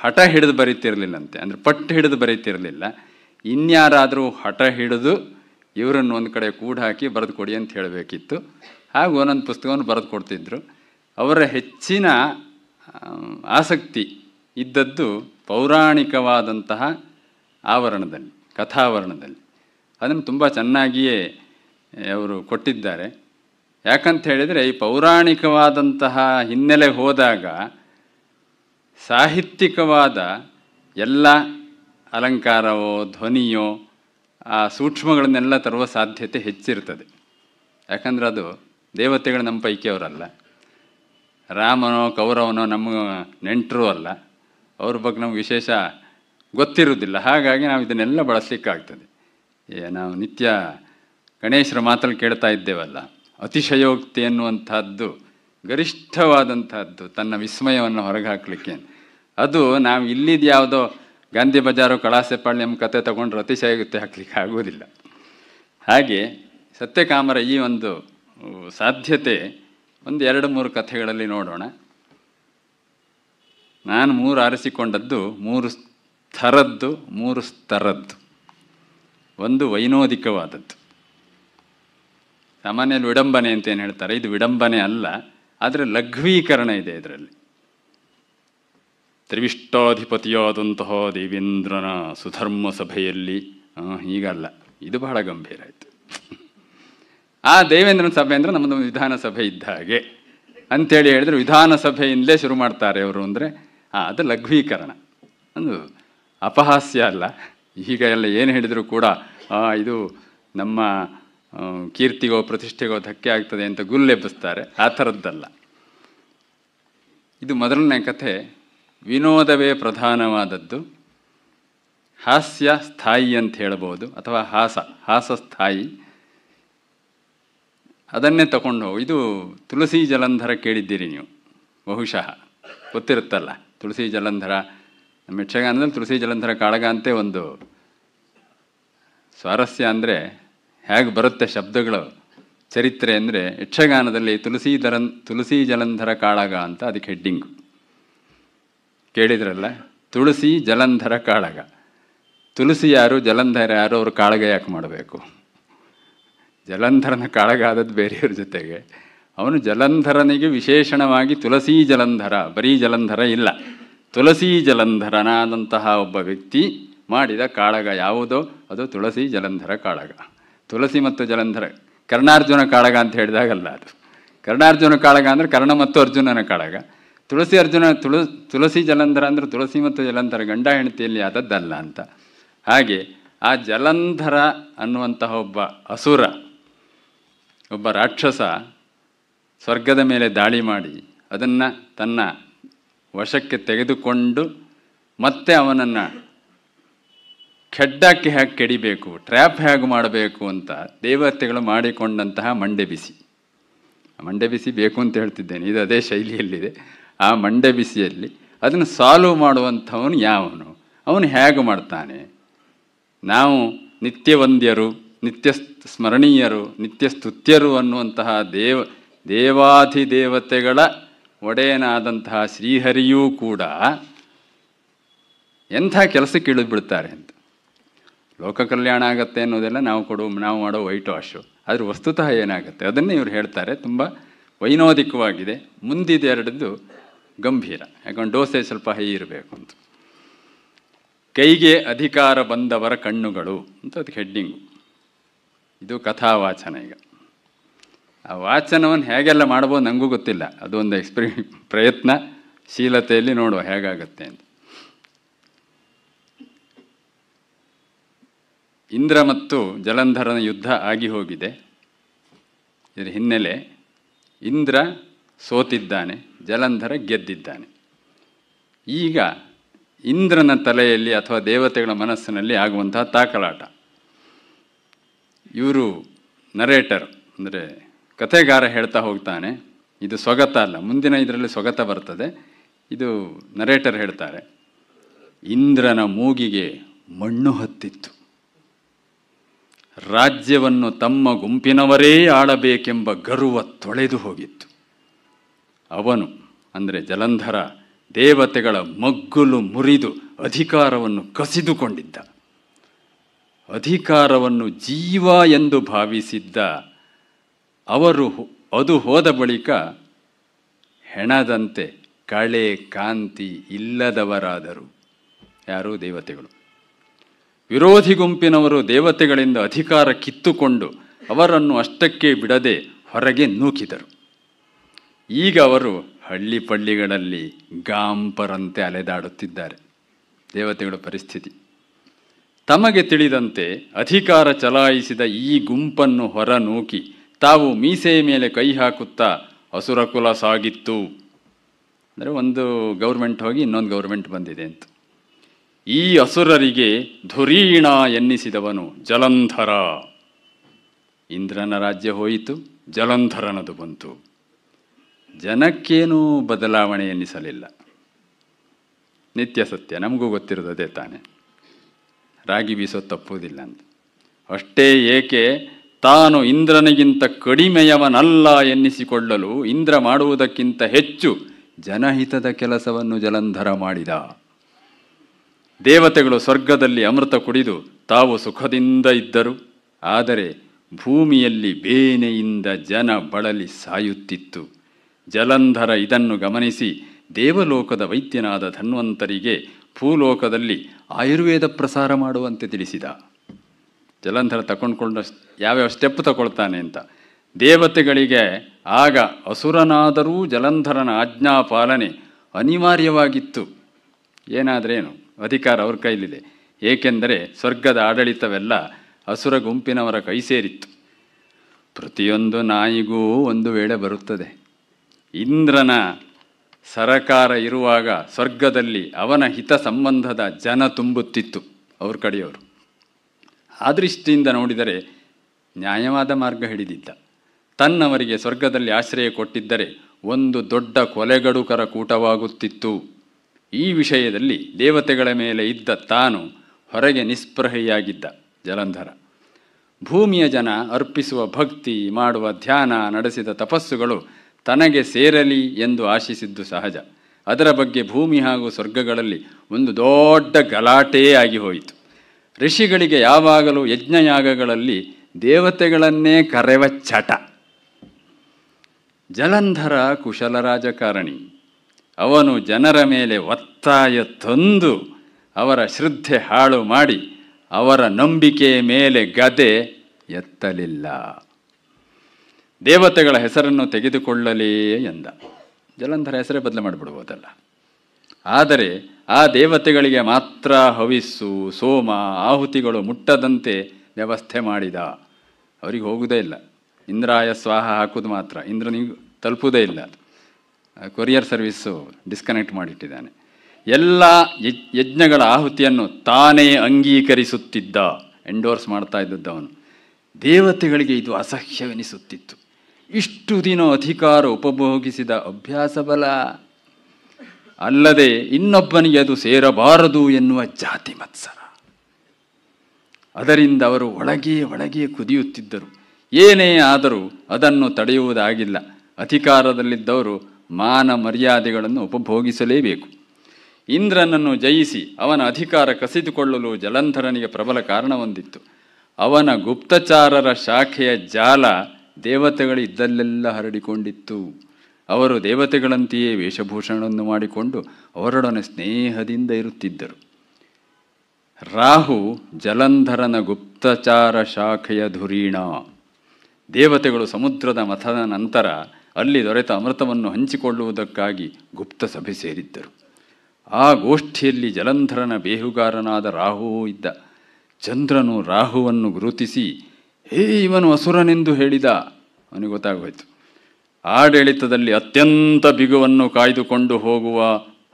ಹಠ ಹಿಡಿದು ಬರೀತಿರಲಿಲ್ಲಂತೆ ಅಂದರೆ ಪಟ್ಟು ಹಿಡಿದು ಬರೀತಿರಲಿಲ್ಲ ಇನ್ಯಾರಾದರೂ ಹಠ ಹಿಡಿದು ಇವರನ್ನು ಒಂದು ಕಡೆ ಕೂಡ ಹಾಕಿ ಬರೆದು ಕೊಡಿ ಅಂತ ಹೇಳಬೇಕಿತ್ತು ಹಾಗೂ ಒಂದೊಂದು ಪುಸ್ತಕವನ್ನು ಬರೆದು ಕೊಡ್ತಿದ್ರು ಅವರ ಹೆಚ್ಚಿನ ಆಸಕ್ತಿ ಇದ್ದದ್ದು ಪೌರಾಣಿಕವಾದಂತಹ ಆವರಣದಲ್ಲಿ ಕಥಾವರಣದಲ್ಲಿ ಅದನ್ನು ತುಂಬ ಚೆನ್ನಾಗಿಯೇ ಅವರು ಕೊಟ್ಟಿದ್ದಾರೆ ಯಾಕಂತ ಹೇಳಿದರೆ ಈ ಪೌರಾಣಿಕವಾದಂತಹ ಹಿನ್ನೆಲೆ ಹೋದಾಗ ಸಾಹಿತ್ಯಿಕವಾದ ಎಲ್ಲ ಅಲಂಕಾರವೋ ಧ್ವನಿಯೋ ಆ ಸೂಕ್ಷ್ಮಗಳನ್ನೆಲ್ಲ ತರುವ ಸಾಧ್ಯತೆ ಹೆಚ್ಚಿರ್ತದೆ ಯಾಕಂದರೆ ಅದು ದೇವತೆಗಳು ನಮ್ಮ ಅವರಲ್ಲ ರಾಮನೋ ಕೌರವನೋ ನಮ್ಮ ನೆಂಟರೂ ಅಲ್ಲ ಅವ್ರ ಬಗ್ಗೆ ನಮ್ಗೆ ವಿಶೇಷ ಗೊತ್ತಿರುವುದಿಲ್ಲ ಹಾಗಾಗಿ ನಾವು ಇದನ್ನೆಲ್ಲ ಬಳಸಲಿಕ್ಕಾಗ್ತದೆ ನಾವು ನಿತ್ಯ ಗಣೇಶರ ಮಾತಲ್ಲಿ ಕೇಳ್ತಾ ಇದ್ದೇವಲ್ಲ ಅತಿಶಯೋಕ್ತಿ ಎನ್ನುವಂಥದ್ದು ಗರಿಷ್ಠವಾದಂಥದ್ದು ತನ್ನ ವಿಸ್ಮಯವನ್ನು ಹೊರಗೆ ಹಾಕಲಿಕ್ಕೆ ಅದು ನಾವು ಇಲ್ಲಿದ್ದು ಯಾವುದೋ ಗಾಂಧಿ ಬಜಾರು ಕಳಾಸೆಪಾಳು ಎಂಬ ಕತೆ ತೊಗೊಂಡು ರತಿಶಾಯಿಗುತ್ತೆ ಹಾಕ್ಲಿಕ್ಕೆ ಆಗೋದಿಲ್ಲ ಹಾಗೆ ಸತ್ಯಕಾಮರ ಈ ಒಂದು ಸಾಧ್ಯತೆ ಒಂದು ಎರಡು ಮೂರು ಕಥೆಗಳಲ್ಲಿ ನೋಡೋಣ ನಾನು ಮೂರು ಆರಿಸಿಕೊಂಡದ್ದು ಮೂರು ಸ್ಥರದ್ದು ಮೂರು ಸ್ತರದ್ದು ಒಂದು ವೈನೋದಿಕವಾದದ್ದು ಸಾಮಾನ್ಯ ವಿಡಂಬನೆ ಅಂತ ಏನು ಹೇಳ್ತಾರೆ ಇದು ವಿಡಂಬನೆ ಅಲ್ಲ ಆದರೆ ಲಘ್ವೀಕರಣ ಇದೆ ಇದರಲ್ಲಿ ತ್ರಿವಿಷ್ಟಾಧಿಪತಿಯಾದಂತಹ ದೇವೇಂದ್ರನ ಸುಧರ್ಮ ಸಭೆಯಲ್ಲಿ ಹೀಗಲ್ಲ ಇದು ಬಹಳ ಗಂಭೀರ ಆಯಿತು ಆ ದೇವೇಂದ್ರನ ಸಭೆ ಅಂದರೆ ನಮ್ಮದು ವಿಧಾನಸಭೆ ಇದ್ದ ಹಾಗೆ ಅಂಥೇಳಿ ಹೇಳಿದ್ರೆ ವಿಧಾನಸಭೆಯಿಂದಲೇ ಶುರು ಮಾಡ್ತಾರೆ ಅವರು ಅಂದರೆ ಹಾಂ ಅದು ಲಘ್ವೀಕರಣ ಒಂದು ಅಪಹಾಸ್ಯ ಅಲ್ಲ ಈಗ ಎಲ್ಲ ಏನು ಹೇಳಿದರೂ ಕೂಡ ಇದು ನಮ್ಮ ಕೀರ್ತಿಗೋ ಪ್ರತಿಷ್ಠೆಗೋ ಧಕ್ಕೆ ಆಗ್ತದೆ ಅಂತ ಗುಲ್ಲೆಬ್ಬಿಸ್ತಾರೆ ಆ ಥರದ್ದಲ್ಲ ಇದು ಮೊದಲನೇ ಕಥೆ ವಿನೋದವೇ ಪ್ರಧಾನವಾದದ್ದು ಹಾಸ್ಯ ಸ್ಥಾಯಿ ಅಂತ ಹೇಳ್ಬೋದು ಅಥವಾ ಹಾಸ ಹಾಸ ಸ್ಥಾಯಿ ಅದನ್ನೇ ತಗೊಂಡು ಇದು ತುಳಸಿ ಜಲಂಧರ ಕೇಳಿದ್ದೀರಿ ನೀವು ಬಹುಶಃ ಗೊತ್ತಿರುತ್ತಲ್ಲ ತುಳಸಿ ಜಲಂಧರ ನಮ್ಮ ಯಕ್ಷಗಾನದಲ್ಲಿ ತುಳಸಿ ಜಲಂಧರ ಕಾಳಗ ಅಂತೆ ಒಂದು ಸ್ವಾರಸ್ಯ ಅಂದರೆ ಹೇಗೆ ಬರುತ್ತೆ ಶಬ್ದಗಳು ಚರಿತ್ರೆ ಅಂದರೆ ಯಕ್ಷಗಾನದಲ್ಲಿ ತುಳಸಿ ದರನ್ ತುಳಸಿ ಜಲಂಧರ ಕಾಳಗ ಅಂತ ಅದಕ್ಕೆ ಹೆಡ್ಡಿಂಗು ಕೇಳಿದ್ರಲ್ಲ ತುಳಸಿ ಜಲಂಧರ ಕಾಳಗ ತುಳಸಿ ಯಾರು ಜಲಂಧರ ಯಾರು ಅವರು ಕಾಳಗ ಯಾಕೆ ಮಾಡಬೇಕು ಜಲಂಧರನ ಕಾಳಗ ಆದದ್ದು ಬೇರೆಯವ್ರ ಜೊತೆಗೆ ಅವನು ಜಲಂಧರನಿಗೆ ವಿಶೇಷಣವಾಗಿ ತುಳಸಿ ಜಲಂಧರ ಬರೀ ಜಲಂಧರ ಇಲ್ಲ ತುಳಸಿ ಜಲಂಧರನಾದಂತಹ ಒಬ್ಬ ವ್ಯಕ್ತಿ ಮಾಡಿದ ಕಾಳಗ ಯಾವುದೋ ಅದು ತುಳಸಿ ಜಲಂಧರ ಕಾಳಗ ತುಳಸಿ ಮತ್ತು ಜಲಂಧರ ಕರ್ಣಾರ್ಜುನ ಕಾಳಗ ಅಂತ ಹೇಳಿದಾಗಲ್ಲ ಅದು ಕರ್ಣಾರ್ಜುನ ಕಾಳಗ ಅಂದರೆ ಕರ್ಣ ಮತ್ತು ಅರ್ಜುನನ ಕಾಳಗ ತುಳಸಿ ಅರ್ಜುನ ತುಳು ತುಳಸಿ ಜಲಂಧರ ಅಂದರೆ ತುಳಸಿ ಮತ್ತು ಜಲಂಧರ ಗಂಡ ಹೆಂಡತಿಯಲ್ಲಿ ಆದದ್ದಲ್ಲ ಅಂತ ಹಾಗೆ ಆ ಜಲಂಧರ ಅನ್ನುವಂತಹ ಒಬ್ಬ ಅಸುರ ಒಬ್ಬ ರಾಕ್ಷಸ ಸ್ವರ್ಗದ ಮೇಲೆ ದಾಳಿ ಮಾಡಿ ಅದನ್ನು ತನ್ನ ವಶಕ್ಕೆ ತೆಗೆದುಕೊಂಡು ಮತ್ತೆ ಅವನನ್ನು ಖೆಡ್ಡಕ್ಕೆ ಹೇಗೆ ಕೆಡಿಬೇಕು ಟ್ರ್ಯಾಪ್ ಹೇಗೆ ಮಾಡಬೇಕು ಅಂತ ದೇವತೆಗಳು ಮಾಡಿಕೊಂಡಂತಹ ಮಂಡೆ ಬಿಸಿ ಮಂಡೆ ಬಿಸಿ ಬೇಕು ಅಂತ ಹೇಳ್ತಿದ್ದೇನೆ ಇದು ಅದೇ ಶೈಲಿಯಲ್ಲಿದೆ ಆ ಮಂಡೆ ಬಿಸಿಯಲ್ಲಿ ಅದನ್ನು ಸಾಲ್ವ್ ಮಾಡುವಂಥವನು ಯಾವನು ಅವನು ಹೇಗೆ ಮಾಡ್ತಾನೆ ನಾವು ನಿತ್ಯವಂದ್ಯರು ನಿತ್ಯ ಸ್ಮರಣೀಯರು ನಿತ್ಯ ಸ್ತುತ್ಯರು ಅನ್ನುವಂತಹ ದೇವ ದೇವಾಧಿದೇವತೆಗಳ ಒಡೆಯನಾದಂತಹ ಶ್ರೀಹರಿಯೂ ಕೂಡ ಎಂಥ ಕೆಲಸಕ್ಕೆ ಇಳಿದ್ಬಿಡ್ತಾರೆ ಅಂತ ಲೋಕ ಕಲ್ಯಾಣ ಆಗತ್ತೆ ಅನ್ನೋದೆಲ್ಲ ನಾವು ಕೊಡು ನಾವು ಮಾಡೋ ವೈಟ್ ವಾಶು ಆದರೆ ವಸ್ತುತಃ ಏನಾಗುತ್ತೆ ಅದನ್ನೇ ಇವರು ಹೇಳ್ತಾರೆ ತುಂಬ ವೈನೋದಿಕವಾಗಿದೆ ಎರಡದ್ದು ಗಂಭೀರ ಯಾಕಂದ್ರೆ ಡೋಸೆ ಸ್ವಲ್ಪ ಹೈ ಇರಬೇಕು ಅಂತ ಕೈಗೆ ಅಧಿಕಾರ ಬಂದವರ ಕಣ್ಣುಗಳು ಅಂತ ಅದಕ್ಕೆ ಹೆಡ್ಡಿಂಗು ಇದು ಕಥಾವಾಚನ ಈಗ ಆ ವಾಚನವನ್ನು ಹೇಗೆಲ್ಲ ಮಾಡ್ಬೋದು ನನಗೂ ಗೊತ್ತಿಲ್ಲ ಅದೊಂದು ಎಕ್ಸ್ಪ್ರಿ ಪ್ರಯತ್ನ ಶೀಲತೆಯಲ್ಲಿ ನೋಡುವ ಹೇಗಾಗತ್ತೆ ಅಂತ ಇಂದ್ರ ಮತ್ತು ಜಲಂಧರನ ಯುದ್ಧ ಆಗಿ ಹೋಗಿದೆ ಇದರ ಹಿನ್ನೆಲೆ ಇಂದ್ರ ಸೋತಿದ್ದಾನೆ ಜಲಂಧರ ಗೆದ್ದಿದ್ದಾನೆ ಈಗ ಇಂದ್ರನ ತಲೆಯಲ್ಲಿ ಅಥವಾ ದೇವತೆಗಳ ಮನಸ್ಸಿನಲ್ಲಿ ಆಗುವಂತಹ ತಾಕಲಾಟ ಇವರು ನರೇಟರ್ ಅಂದರೆ ಕಥೆಗಾರ ಹೇಳ್ತಾ ಹೋಗ್ತಾನೆ ಇದು ಸ್ವಗತ ಅಲ್ಲ ಮುಂದಿನ ಇದರಲ್ಲಿ ಸ್ವಗತ ಬರ್ತದೆ ಇದು ನರೇಟರ್ ಹೇಳ್ತಾರೆ ಇಂದ್ರನ ಮೂಗಿಗೆ ಮಣ್ಣು ಹತ್ತಿತ್ತು ರಾಜ್ಯವನ್ನು ತಮ್ಮ ಗುಂಪಿನವರೇ ಆಳಬೇಕೆಂಬ ಗರ್ವ ತೊಳೆದು ಹೋಗಿತ್ತು ಅವನು ಅಂದರೆ ಜಲಂಧರ ದೇವತೆಗಳ ಮಗ್ಗುಲು ಮುರಿದು ಅಧಿಕಾರವನ್ನು ಕಸಿದುಕೊಂಡಿದ್ದ ಅಧಿಕಾರವನ್ನು ಜೀವ ಎಂದು ಭಾವಿಸಿದ್ದ ಅವರು ಅದು ಹೋದ ಬಳಿಕ ಹೆಣದಂತೆ ಕಳೆ ಕಾಂತಿ ಇಲ್ಲದವರಾದರು ಯಾರು ದೇವತೆಗಳು ವಿರೋಧಿ ಗುಂಪಿನವರು ದೇವತೆಗಳಿಂದ ಅಧಿಕಾರ ಕಿತ್ತುಕೊಂಡು ಅವರನ್ನು ಅಷ್ಟಕ್ಕೆ ಬಿಡದೆ ಹೊರಗೆ ನೂಕಿದರು ಈಗ ಅವರು ಹಳ್ಳಿ ಪಳ್ಳಿಗಳಲ್ಲಿ ಗಾಂಪರಂತೆ ಅಲೆದಾಡುತ್ತಿದ್ದಾರೆ ದೇವತೆಗಳ ಪರಿಸ್ಥಿತಿ ತಮಗೆ ತಿಳಿದಂತೆ ಅಧಿಕಾರ ಚಲಾಯಿಸಿದ ಈ ಗುಂಪನ್ನು ಹೊರನೂಕಿ ತಾವು ಮೀಸೆಯ ಮೇಲೆ ಕೈ ಹಾಕುತ್ತಾ ಹಸುರಕುಲ ಸಾಗಿತ್ತು ಅಂದರೆ ಒಂದು ಗೌರ್ಮೆಂಟ್ ಹೋಗಿ ಇನ್ನೊಂದು ಗೌರ್ಮೆಂಟ್ ಬಂದಿದೆ ಅಂತ ಈ ಅಸುರರಿಗೆ ಧುರೀಣ ಎನ್ನಿಸಿದವನು ಜಲಂಧರ ಇಂದ್ರನ ರಾಜ್ಯ ಹೋಯಿತು ಜಲಂಧರನದು ಬಂತು ಜನಕ್ಕೇನೂ ಬದಲಾವಣೆ ಎನ್ನಿಸಲಿಲ್ಲ ನಿತ್ಯ ಸತ್ಯ ನಮಗೂ ಗೊತ್ತಿರುವುದೇ ತಾನೆ ರಾಗಿ ಬೀಸೋ ತಪ್ಪುವುದಿಲ್ಲ ಅಂತ ಅಷ್ಟೇ ಏಕೆ ತಾನು ಇಂದ್ರನಿಗಿಂತ ಕಡಿಮೆಯವನಲ್ಲ ಎನ್ನಿಸಿಕೊಳ್ಳಲು ಇಂದ್ರ ಮಾಡುವುದಕ್ಕಿಂತ ಹೆಚ್ಚು ಜನಹಿತದ ಕೆಲಸವನ್ನು ಜಲಂಧರ ಮಾಡಿದ ದೇವತೆಗಳು ಸ್ವರ್ಗದಲ್ಲಿ ಅಮೃತ ಕುಡಿದು ತಾವು ಸುಖದಿಂದ ಇದ್ದರು ಆದರೆ ಭೂಮಿಯಲ್ಲಿ ಬೇನೆಯಿಂದ ಜನ ಬಳಲಿ ಸಾಯುತ್ತಿತ್ತು ಜಲಂಧರ ಇದನ್ನು ಗಮನಿಸಿ ದೇವಲೋಕದ ವೈದ್ಯನಾದ ಧನ್ವಂತರಿಗೆ ಭೂಲೋಕದಲ್ಲಿ ಆಯುರ್ವೇದ ಪ್ರಸಾರ ಮಾಡುವಂತೆ ತಿಳಿಸಿದ ಜಲಂಧರ ತಗೊಂಡ್ಕೊಂಡ ಯಾವ್ಯಾವ ಸ್ಟೆಪ್ ತಗೊಳ್ತಾನೆ ಅಂತ ದೇವತೆಗಳಿಗೆ ಆಗ ಅಸುರನಾದರೂ ಜಲಂಧರನ ಆಜ್ಞಾ ಪಾಲನೆ ಅನಿವಾರ್ಯವಾಗಿತ್ತು ಏನಾದರೇನು ಅಧಿಕಾರ ಅವ್ರ ಕೈಲಿದೆ ಏಕೆಂದರೆ ಸ್ವರ್ಗದ ಆಡಳಿತವೆಲ್ಲ ಅಸುರ ಗುಂಪಿನವರ ಕೈ ಸೇರಿತ್ತು ಪ್ರತಿಯೊಂದು ನಾಯಿಗೂ ಒಂದು ವೇಳೆ ಬರುತ್ತದೆ ಇಂದ್ರನ ಸರಕಾರ ಇರುವಾಗ ಸ್ವರ್ಗದಲ್ಲಿ ಅವನ ಹಿತ ಸಂಬಂಧದ ಜನ ತುಂಬುತ್ತಿತ್ತು ಅವ್ರ ಕಡೆಯವರು ಆ ದೃಷ್ಟಿಯಿಂದ ನೋಡಿದರೆ ನ್ಯಾಯವಾದ ಮಾರ್ಗ ಹಿಡಿದಿದ್ದ ತನ್ನವರಿಗೆ ಸ್ವರ್ಗದಲ್ಲಿ ಆಶ್ರಯ ಕೊಟ್ಟಿದ್ದರೆ ಒಂದು ದೊಡ್ಡ ಕೊಲೆಗಡುಕರ ಕೂಟವಾಗುತ್ತಿತ್ತು ಈ ವಿಷಯದಲ್ಲಿ ದೇವತೆಗಳ ಮೇಲೆ ಇದ್ದ ತಾನು ಹೊರಗೆ ನಿಸ್ಪೃಹೆಯಾಗಿದ್ದ ಜಲಂಧರ ಭೂಮಿಯ ಜನ ಅರ್ಪಿಸುವ ಭಕ್ತಿ ಮಾಡುವ ಧ್ಯಾನ ನಡೆಸಿದ ತಪಸ್ಸುಗಳು ತನಗೆ ಸೇರಲಿ ಎಂದು ಆಶಿಸಿದ್ದು ಸಹಜ ಅದರ ಬಗ್ಗೆ ಭೂಮಿ ಹಾಗೂ ಸ್ವರ್ಗಗಳಲ್ಲಿ ಒಂದು ದೊಡ್ಡ ಗಲಾಟೆಯೇ ಆಗಿ ಹೋಯಿತು ಋಷಿಗಳಿಗೆ ಯಾವಾಗಲೂ ಯಜ್ಞಯಾಗಗಳಲ್ಲಿ ದೇವತೆಗಳನ್ನೇ ಕರೆವ ಚಟ ಜಲಂಧರ ಕುಶಲ ರಾಜಕಾರಣಿ ಅವನು ಜನರ ಮೇಲೆ ಒತ್ತಾಯ ತಂದು ಅವರ ಶ್ರದ್ಧೆ ಹಾಳು ಮಾಡಿ ಅವರ ನಂಬಿಕೆ ಮೇಲೆ ಗದೆ ಎತ್ತಲಿಲ್ಲ ದೇವತೆಗಳ ಹೆಸರನ್ನು ತೆಗೆದುಕೊಳ್ಳಲಿ ಎಂದ ಜಲಂಧರ ಹೆಸರೇ ಬದಲು ಮಾಡಿಬಿಡ್ಬೋದಲ್ಲ ಆದರೆ ಆ ದೇವತೆಗಳಿಗೆ ಮಾತ್ರ ಹವಿಸ್ಸು ಸೋಮ ಆಹುತಿಗಳು ಮುಟ್ಟದಂತೆ ವ್ಯವಸ್ಥೆ ಮಾಡಿದ ಅವರಿಗೆ ಹೋಗುವುದೇ ಇಲ್ಲ ಇಂದ್ರಾಯ ಸ್ವಾಹ ಹಾಕೋದು ಮಾತ್ರ ಇಂದ್ರನಿಗೆ ತಲುಪುವುದೇ ಇಲ್ಲ ಕೊರಿಯರ್ ಸರ್ವಿಸ್ಸು ಡಿಸ್ಕನೆಕ್ಟ್ ಮಾಡಿಟ್ಟಿದ್ದಾನೆ ಎಲ್ಲ ಯಜ್ಞಗಳ ಆಹುತಿಯನ್ನು ತಾನೇ ಅಂಗೀಕರಿಸುತ್ತಿದ್ದ ಎಂಡೋರ್ಸ್ ಮಾಡ್ತಾ ಇದ್ದದ್ದು ಅವನು ದೇವತೆಗಳಿಗೆ ಇದು ಅಸಹ್ಯವೆನಿಸುತ್ತಿತ್ತು ಇಷ್ಟು ದಿನ ಅಧಿಕಾರ ಉಪಭೋಗಿಸಿದ ಅಭ್ಯಾಸ ಬಲ ಅಲ್ಲದೆ ಇನ್ನೊಬ್ಬನಿಗೆ ಅದು ಸೇರಬಾರದು ಎನ್ನುವ ಜಾತಿ ಮತ್ಸರ ಅದರಿಂದ ಅವರು ಒಳಗೆ ಒಳಗೆ ಕುದಿಯುತ್ತಿದ್ದರು ಏನೇ ಆದರೂ ಅದನ್ನು ತಡೆಯುವುದಾಗಿಲ್ಲ ಅಧಿಕಾರದಲ್ಲಿದ್ದವರು ಮಾನ ಮರ್ಯಾದೆಗಳನ್ನು ಉಪಭೋಗಿಸಲೇಬೇಕು ಇಂದ್ರನನ್ನು ಜಯಿಸಿ ಅವನ ಅಧಿಕಾರ ಕಸಿದುಕೊಳ್ಳಲು ಜಲಂಧರನಿಗೆ ಪ್ರಬಲ ಕಾರಣವೊಂದಿತ್ತು ಅವನ ಗುಪ್ತಚಾರರ ಶಾಖೆಯ ಜಾಲ ದೇವತೆಗಳು ಇದ್ದಲ್ಲೆಲ್ಲ ಹರಡಿಕೊಂಡಿತ್ತು ಅವರು ದೇವತೆಗಳಂತೆಯೇ ವೇಷಭೂಷಣವನ್ನು ಮಾಡಿಕೊಂಡು ಅವರೊಡನೆ ಸ್ನೇಹದಿಂದ ಇರುತ್ತಿದ್ದರು ರಾಹು ಜಲಂಧರನ ಗುಪ್ತಚಾರ ಶಾಖೆಯ ಧುರೀಣ ದೇವತೆಗಳು ಸಮುದ್ರದ ಮಥದ ನಂತರ ಅಲ್ಲಿ ದೊರೆತ ಅಮೃತವನ್ನು ಹಂಚಿಕೊಳ್ಳುವುದಕ್ಕಾಗಿ ಗುಪ್ತ ಸಭೆ ಸೇರಿದ್ದರು ಆ ಗೋಷ್ಠಿಯಲ್ಲಿ ಜಲಂಧರನ ಬೇಹುಗಾರನಾದ ರಾಹುವೂ ಇದ್ದ ಚಂದ್ರನು ರಾಹುವನ್ನು ಗುರುತಿಸಿ ಹೇ ಇವನು ಅಸುರನೆಂದು ಹೇಳಿದ ಅವನಿಗೆ ಗೊತ್ತಾಗೋಯ್ತು ಆಡಳಿತದಲ್ಲಿ ಅತ್ಯಂತ ಬಿಗುವನ್ನು ಕಾಯ್ದುಕೊಂಡು ಹೋಗುವ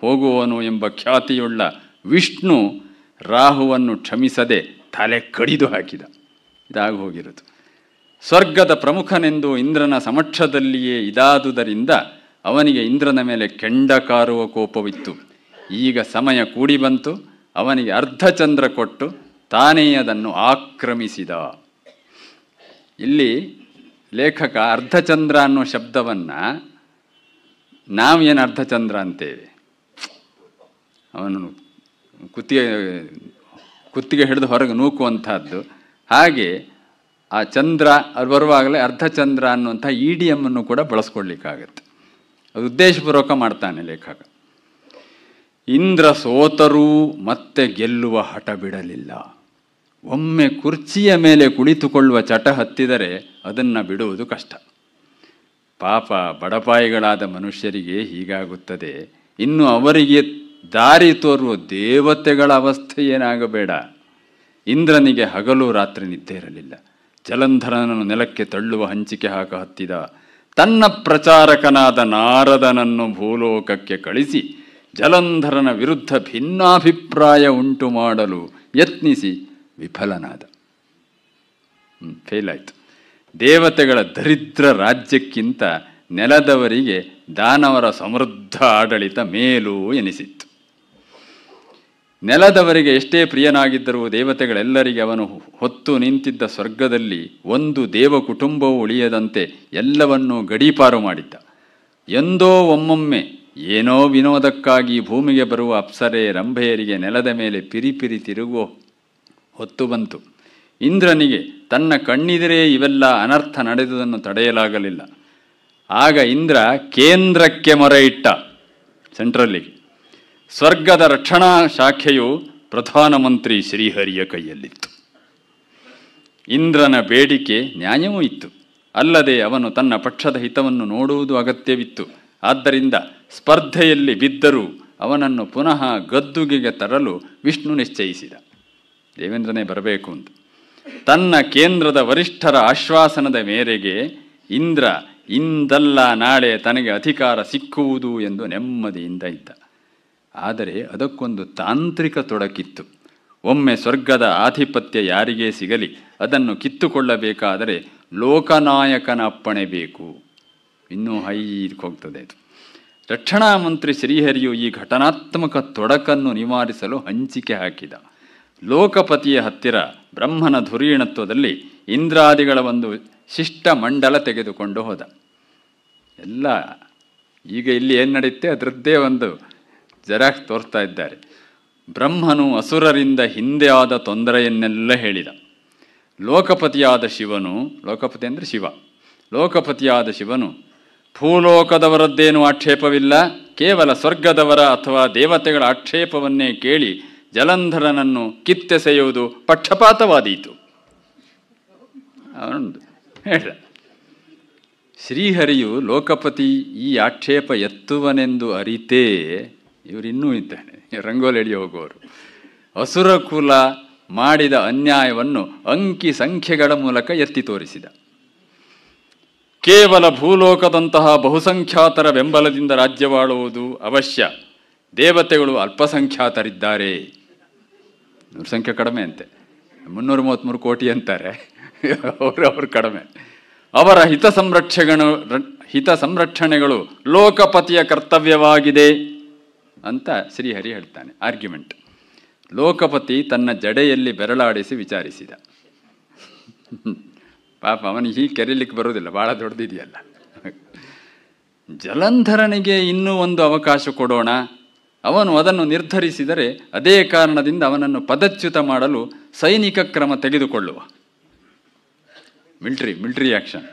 ಹೋಗುವವನು ಎಂಬ ಖ್ಯಾತಿಯುಳ್ಳ ವಿಷ್ಣು ರಾಹುವನ್ನು ಕ್ಷಮಿಸದೆ ತಲೆ ಕಡಿದು ಹಾಕಿದ ಇದಾಗಿ ಹೋಗಿರೋದು ಸ್ವರ್ಗದ ಪ್ರಮುಖನೆಂದು ಇಂದ್ರನ ಸಮಕ್ಷದಲ್ಲಿಯೇ ಇದಾದುದರಿಂದ ಅವನಿಗೆ ಇಂದ್ರನ ಮೇಲೆ ಕೆಂಡ ಕಾರುವ ಕೋಪವಿತ್ತು ಈಗ ಸಮಯ ಕೂಡಿ ಬಂತು ಅವನಿಗೆ ಅರ್ಧಚಂದ್ರ ಕೊಟ್ಟು ತಾನೇ ಅದನ್ನು ಆಕ್ರಮಿಸಿದ ಇಲ್ಲಿ ಲೇಖಕ ಅರ್ಧಚಂದ್ರ ಅನ್ನೋ ಶಬ್ದವನ್ನು ಏನು ಅರ್ಧಚಂದ್ರ ಅಂತೇವೆ ಅವನು ಕುತ್ತಿಗೆ ಕುತ್ತಿಗೆ ಹಿಡಿದು ಹೊರಗೆ ನೂಕುವಂಥದ್ದು ಹಾಗೆ ಆ ಚಂದ್ರ ಅದು ಬರುವಾಗಲೇ ಅರ್ಧಚಂದ್ರ ಅನ್ನುವಂಥ ಇ e ಡಿ ಎಮ್ಮನ್ನು ಕೂಡ ಬಳಸ್ಕೊಳ್ಲಿಕ್ಕಾಗತ್ತೆ ಅದು ಉದ್ದೇಶಪೂರ್ವಕ ಮಾಡ್ತಾನೆ ಲೇಖಕ ಇಂದ್ರ ಸೋತರೂ ಮತ್ತೆ ಗೆಲ್ಲುವ ಹಠ ಬಿಡಲಿಲ್ಲ ಒಮ್ಮೆ ಕುರ್ಚಿಯ ಮೇಲೆ ಕುಳಿತುಕೊಳ್ಳುವ ಚಟ ಹತ್ತಿದರೆ ಅದನ್ನು ಬಿಡುವುದು ಕಷ್ಟ ಪಾಪ ಬಡಪಾಯಿಗಳಾದ ಮನುಷ್ಯರಿಗೆ ಹೀಗಾಗುತ್ತದೆ ಇನ್ನು ಅವರಿಗೆ ದಾರಿ ತೋರುವ ದೇವತೆಗಳ ಅವಸ್ಥೆ ಏನಾಗಬೇಡ ಇಂದ್ರನಿಗೆ ಹಗಲು ರಾತ್ರಿ ನಿದ್ದೆ ಇರಲಿಲ್ಲ ಜಲಂಧರನನ್ನು ನೆಲಕ್ಕೆ ತಳ್ಳುವ ಹಂಚಿಕೆ ಹಾಕ ಹತ್ತಿದ ತನ್ನ ಪ್ರಚಾರಕನಾದ ನಾರದನನ್ನು ಭೂಲೋಕಕ್ಕೆ ಕಳಿಸಿ ಜಲಂಧರನ ವಿರುದ್ಧ ಭಿನ್ನಾಭಿಪ್ರಾಯ ಉಂಟು ಮಾಡಲು ಯತ್ನಿಸಿ ವಿಫಲನಾದ ಫೇಲ್ ಆಯಿತು ದೇವತೆಗಳ ದರಿದ್ರ ರಾಜ್ಯಕ್ಕಿಂತ ನೆಲದವರಿಗೆ ದಾನವರ ಸಮೃದ್ಧ ಆಡಳಿತ ಮೇಲೂ ಎನಿಸಿತ್ತು ನೆಲದವರಿಗೆ ಎಷ್ಟೇ ಪ್ರಿಯನಾಗಿದ್ದರೂ ದೇವತೆಗಳೆಲ್ಲರಿಗೆ ಅವನು ಹೊತ್ತು ನಿಂತಿದ್ದ ಸ್ವರ್ಗದಲ್ಲಿ ಒಂದು ದೇವ ಕುಟುಂಬವು ಉಳಿಯದಂತೆ ಎಲ್ಲವನ್ನೂ ಗಡೀಪಾರು ಮಾಡಿದ್ದ ಎಂದೋ ಒಮ್ಮೊಮ್ಮೆ ಏನೋ ವಿನೋದಕ್ಕಾಗಿ ಭೂಮಿಗೆ ಬರುವ ಅಪ್ಸರೆ ರಂಭೆಯರಿಗೆ ನೆಲದ ಮೇಲೆ ಪಿರಿಪಿರಿ ತಿರುಗೋ ಹೊತ್ತು ಬಂತು ಇಂದ್ರನಿಗೆ ತನ್ನ ಕಣ್ಣಿದರೇ ಇವೆಲ್ಲ ಅನರ್ಥ ನಡೆದುದನ್ನು ತಡೆಯಲಾಗಲಿಲ್ಲ ಆಗ ಇಂದ್ರ ಕೇಂದ್ರಕ್ಕೆ ಮೊರೆ ಇಟ್ಟ ಸೆಂಟ್ರಲ್ಲಿ ಸ್ವರ್ಗದ ರಕ್ಷಣಾ ಶಾಖೆಯು ಪ್ರಧಾನಮಂತ್ರಿ ಶ್ರೀಹರಿಯ ಕೈಯಲ್ಲಿತ್ತು ಇಂದ್ರನ ಬೇಡಿಕೆ ನ್ಯಾಯವೂ ಇತ್ತು ಅಲ್ಲದೆ ಅವನು ತನ್ನ ಪಕ್ಷದ ಹಿತವನ್ನು ನೋಡುವುದು ಅಗತ್ಯವಿತ್ತು ಆದ್ದರಿಂದ ಸ್ಪರ್ಧೆಯಲ್ಲಿ ಬಿದ್ದರೂ ಅವನನ್ನು ಪುನಃ ಗದ್ದುಗೆಗೆ ತರಲು ವಿಷ್ಣು ನಿಶ್ಚಯಿಸಿದ ದೇವೇಂದ್ರನೇ ಬರಬೇಕು ಅಂತ ತನ್ನ ಕೇಂದ್ರದ ವರಿಷ್ಠರ ಆಶ್ವಾಸನದ ಮೇರೆಗೆ ಇಂದ್ರ ಇಂದಲ್ಲ ನಾಳೆ ತನಗೆ ಅಧಿಕಾರ ಸಿಕ್ಕುವುದು ಎಂದು ನೆಮ್ಮದಿಯಿಂದ ಇದ್ದ ಆದರೆ ಅದಕ್ಕೊಂದು ತಾಂತ್ರಿಕ ತೊಡಕಿತ್ತು ಒಮ್ಮೆ ಸ್ವರ್ಗದ ಆಧಿಪತ್ಯ ಯಾರಿಗೇ ಸಿಗಲಿ ಅದನ್ನು ಕಿತ್ತುಕೊಳ್ಳಬೇಕಾದರೆ ಲೋಕನಾಯಕನ ಅಪ್ಪಣೆ ಬೇಕು ಇನ್ನೂ ಹೋಗ್ತದೆ ಅದು ರಕ್ಷಣಾ ಮಂತ್ರಿ ಶ್ರೀಹರಿಯು ಈ ಘಟನಾತ್ಮಕ ತೊಡಕನ್ನು ನಿವಾರಿಸಲು ಹಂಚಿಕೆ ಹಾಕಿದ ಲೋಕಪತಿಯ ಹತ್ತಿರ ಬ್ರಹ್ಮನ ಧುರೀಣತ್ವದಲ್ಲಿ ಇಂದ್ರಾದಿಗಳ ಒಂದು ಶಿಷ್ಟ ಮಂಡಲ ತೆಗೆದುಕೊಂಡು ಹೋದ ಎಲ್ಲ ಈಗ ಇಲ್ಲಿ ಏನು ನಡೆಯುತ್ತೆ ಅದರದ್ದೇ ಒಂದು ಜೆರಾಕ್ಸ್ ತೋರ್ತಾ ಇದ್ದಾರೆ ಬ್ರಹ್ಮನು ಅಸುರರಿಂದ ಹಿಂದೆ ಆದ ತೊಂದರೆಯನ್ನೆಲ್ಲ ಹೇಳಿದ ಲೋಕಪತಿಯಾದ ಶಿವನು ಲೋಕಪತಿ ಅಂದರೆ ಶಿವ ಲೋಕಪತಿಯಾದ ಶಿವನು ಭೂಲೋಕದವರದ್ದೇನೂ ಆಕ್ಷೇಪವಿಲ್ಲ ಕೇವಲ ಸ್ವರ್ಗದವರ ಅಥವಾ ದೇವತೆಗಳ ಆಕ್ಷೇಪವನ್ನೇ ಕೇಳಿ ಜಲಂಧರನನ್ನು ಕಿತ್ತೆಸೆಯುವುದು ಪಕ್ಷಪಾತವಾದೀತು ಅವನು ಹೇಳ ಶ್ರೀಹರಿಯು ಲೋಕಪತಿ ಈ ಆಕ್ಷೇಪ ಎತ್ತುವನೆಂದು ಅರಿತೇ ಇವರಿನ್ನೂ ಇದ್ದಾನೆ ರಂಗೋಲಿ ಎಳೆಯ ಹೋಗುವವರು ಅಸುರಕುಲ ಮಾಡಿದ ಅನ್ಯಾಯವನ್ನು ಅಂಕಿ ಸಂಖ್ಯೆಗಳ ಮೂಲಕ ಎತ್ತಿ ತೋರಿಸಿದ ಕೇವಲ ಭೂಲೋಕದಂತಹ ಬಹುಸಂಖ್ಯಾತರ ಬೆಂಬಲದಿಂದ ರಾಜ್ಯವಾಳುವುದು ಅವಶ್ಯ ದೇವತೆಗಳು ಅಲ್ಪಸಂಖ್ಯಾತರಿದ್ದಾರೆ ಅವ್ರ ಸಂಖ್ಯೆ ಕಡಿಮೆ ಅಂತೆ ಮುನ್ನೂರ ಮೂವತ್ತ್ಮೂರು ಕೋಟಿ ಅಂತಾರೆ ಅವರು ಅವರು ಕಡಿಮೆ ಅವರ ಹಿತ ಸಂರಕ್ಷಣೆ ಹಿತ ಸಂರಕ್ಷಣೆಗಳು ಲೋಕಪತಿಯ ಕರ್ತವ್ಯವಾಗಿದೆ ಅಂತ ಶ್ರೀಹರಿ ಹೇಳ್ತಾನೆ ಆರ್ಗ್ಯುಮೆಂಟ್ ಲೋಕಪತಿ ತನ್ನ ಜಡೆಯಲ್ಲಿ ಬೆರಳಾಡಿಸಿ ವಿಚಾರಿಸಿದ ಪಾಪ ಅವನಿಗೆ ಹೀಗೆ ಕೆರೀಲಿಕ್ಕೆ ಬರೋದಿಲ್ಲ ಭಾಳ ದೊಡ್ಡದಿದೆಯಲ್ಲ ಜಲಂಧರನಿಗೆ ಇನ್ನೂ ಒಂದು ಅವಕಾಶ ಕೊಡೋಣ ಅವನು ಅದನ್ನು ನಿರ್ಧರಿಸಿದರೆ ಅದೇ ಕಾರಣದಿಂದ ಅವನನ್ನು ಪದಚ್ಯುತ ಮಾಡಲು ಸೈನಿಕ ಕ್ರಮ ತೆಗೆದುಕೊಳ್ಳುವ ಮಿಲ್ಟ್ರಿ ಮಿಲ್ಟ್ರಿ ಆ್ಯಕ್ಷನ್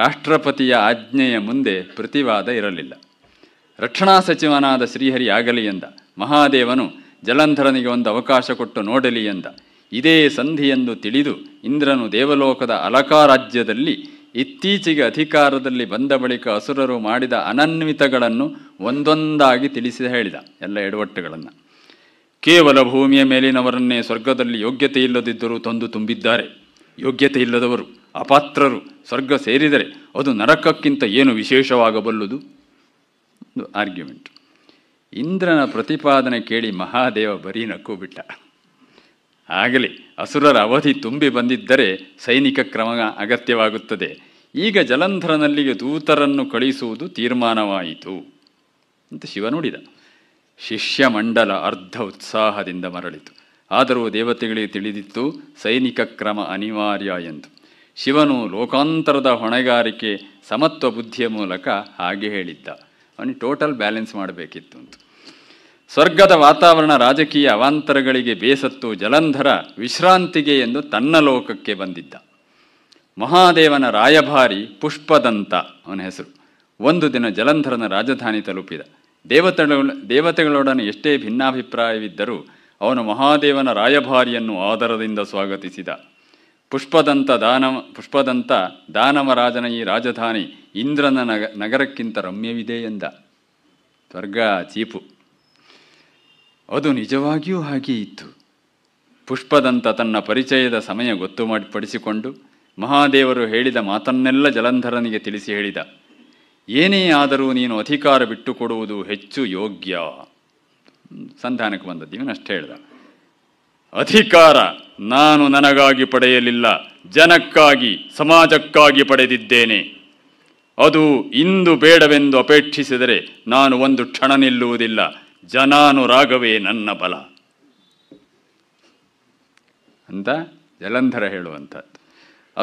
ರಾಷ್ಟ್ರಪತಿಯ ಆಜ್ಞೆಯ ಮುಂದೆ ಪ್ರತಿವಾದ ಇರಲಿಲ್ಲ ರಕ್ಷಣಾ ಸಚಿವನಾದ ಶ್ರೀಹರಿ ಆಗಲಿ ಎಂದ ಮಹಾದೇವನು ಜಲಂಧರನಿಗೆ ಒಂದು ಅವಕಾಶ ಕೊಟ್ಟು ನೋಡಲಿ ಎಂದ ಇದೇ ಸಂಧಿ ಎಂದು ತಿಳಿದು ಇಂದ್ರನು ದೇವಲೋಕದ ಅಲಕಾರಾಜ್ಯದಲ್ಲಿ ಇತ್ತೀಚೆಗೆ ಅಧಿಕಾರದಲ್ಲಿ ಬಂದ ಬಳಿಕ ಅಸುರರು ಮಾಡಿದ ಅನನ್ವಿತಗಳನ್ನು ಒಂದೊಂದಾಗಿ ತಿಳಿಸಿ ಹೇಳಿದ ಎಲ್ಲ ಎಡವಟ್ಟುಗಳನ್ನು ಕೇವಲ ಭೂಮಿಯ ಮೇಲಿನವರನ್ನೇ ಸ್ವರ್ಗದಲ್ಲಿ ಯೋಗ್ಯತೆ ಇಲ್ಲದಿದ್ದರೂ ತಂದು ತುಂಬಿದ್ದಾರೆ ಯೋಗ್ಯತೆ ಇಲ್ಲದವರು ಅಪಾತ್ರರು ಸ್ವರ್ಗ ಸೇರಿದರೆ ಅದು ನರಕಕ್ಕಿಂತ ಏನು ವಿಶೇಷವಾಗಬಲ್ಲುದು ಒಂದು ಆರ್ಗ್ಯುಮೆಂಟ್ ಇಂದ್ರನ ಪ್ರತಿಪಾದನೆ ಕೇಳಿ ಮಹಾದೇವ ಬರೀ ನಕ್ಕೂ ಬಿಟ್ಟ ಆಗಲಿ ಅಸುರರ ಅವಧಿ ತುಂಬಿ ಬಂದಿದ್ದರೆ ಸೈನಿಕ ಕ್ರಮ ಅಗತ್ಯವಾಗುತ್ತದೆ ಈಗ ಜಲಂಧರನಲ್ಲಿಗೆ ದೂತರನ್ನು ಕಳಿಸುವುದು ತೀರ್ಮಾನವಾಯಿತು ಅಂತ ಶಿವ ನುಡಿದ ಮಂಡಲ ಅರ್ಧ ಉತ್ಸಾಹದಿಂದ ಮರಳಿತು ಆದರೂ ದೇವತೆಗಳಿಗೆ ತಿಳಿದಿತ್ತು ಸೈನಿಕ ಕ್ರಮ ಅನಿವಾರ್ಯ ಎಂದು ಶಿವನು ಲೋಕಾಂತರದ ಹೊಣೆಗಾರಿಕೆ ಸಮತ್ವ ಬುದ್ಧಿಯ ಮೂಲಕ ಹಾಗೆ ಹೇಳಿದ್ದ ಅವನು ಟೋಟಲ್ ಬ್ಯಾಲೆನ್ಸ್ ಮಾಡಬೇಕಿತ್ತು ಅಂತ ಸ್ವರ್ಗದ ವಾತಾವರಣ ರಾಜಕೀಯ ಅವಾಂತರಗಳಿಗೆ ಬೇಸತ್ತು ಜಲಂಧರ ವಿಶ್ರಾಂತಿಗೆ ಎಂದು ತನ್ನ ಲೋಕಕ್ಕೆ ಬಂದಿದ್ದ ಮಹಾದೇವನ ರಾಯಭಾರಿ ಪುಷ್ಪದಂತ ಅವನ ಹೆಸರು ಒಂದು ದಿನ ಜಲಂಧರನ ರಾಜಧಾನಿ ತಲುಪಿದ ದೇವತೆಗಳ ದೇವತೆಗಳೊಡನೆ ಎಷ್ಟೇ ಭಿನ್ನಾಭಿಪ್ರಾಯವಿದ್ದರೂ ಅವನು ಮಹಾದೇವನ ರಾಯಭಾರಿಯನ್ನು ಆದರದಿಂದ ಸ್ವಾಗತಿಸಿದ ಪುಷ್ಪದಂತ ದಾನವ ಪುಷ್ಪದಂತ ದಾನವರಾಜನ ಈ ರಾಜಧಾನಿ ಇಂದ್ರನ ನಗ ನಗರಕ್ಕಿಂತ ರಮ್ಯವಿದೆ ಎಂದ ಸ್ವರ್ಗ ಚೀಪು ಅದು ನಿಜವಾಗಿಯೂ ಹಾಗೆ ಇತ್ತು ಪುಷ್ಪದಂತ ತನ್ನ ಪರಿಚಯದ ಸಮಯ ಗೊತ್ತು ಮಾಡಿಪಡಿಸಿಕೊಂಡು ಮಹಾದೇವರು ಹೇಳಿದ ಮಾತನ್ನೆಲ್ಲ ಜಲಂಧರನಿಗೆ ತಿಳಿಸಿ ಹೇಳಿದ ಏನೇ ಆದರೂ ನೀನು ಅಧಿಕಾರ ಬಿಟ್ಟುಕೊಡುವುದು ಹೆಚ್ಚು ಯೋಗ್ಯ ಸಂಧಾನಕ್ಕೆ ಬಂದದ್ದು ಅಷ್ಟೇ ಹೇಳಿದ ಅಧಿಕಾರ ನಾನು ನನಗಾಗಿ ಪಡೆಯಲಿಲ್ಲ ಜನಕ್ಕಾಗಿ ಸಮಾಜಕ್ಕಾಗಿ ಪಡೆದಿದ್ದೇನೆ ಅದು ಇಂದು ಬೇಡವೆಂದು ಅಪೇಕ್ಷಿಸಿದರೆ ನಾನು ಒಂದು ಕ್ಷಣ ನಿಲ್ಲುವುದಿಲ್ಲ ಜನಾನುರಾಗವೇ ನನ್ನ ಬಲ ಅಂತ ಜಲಂಧರ ಹೇಳುವಂಥದ್ದು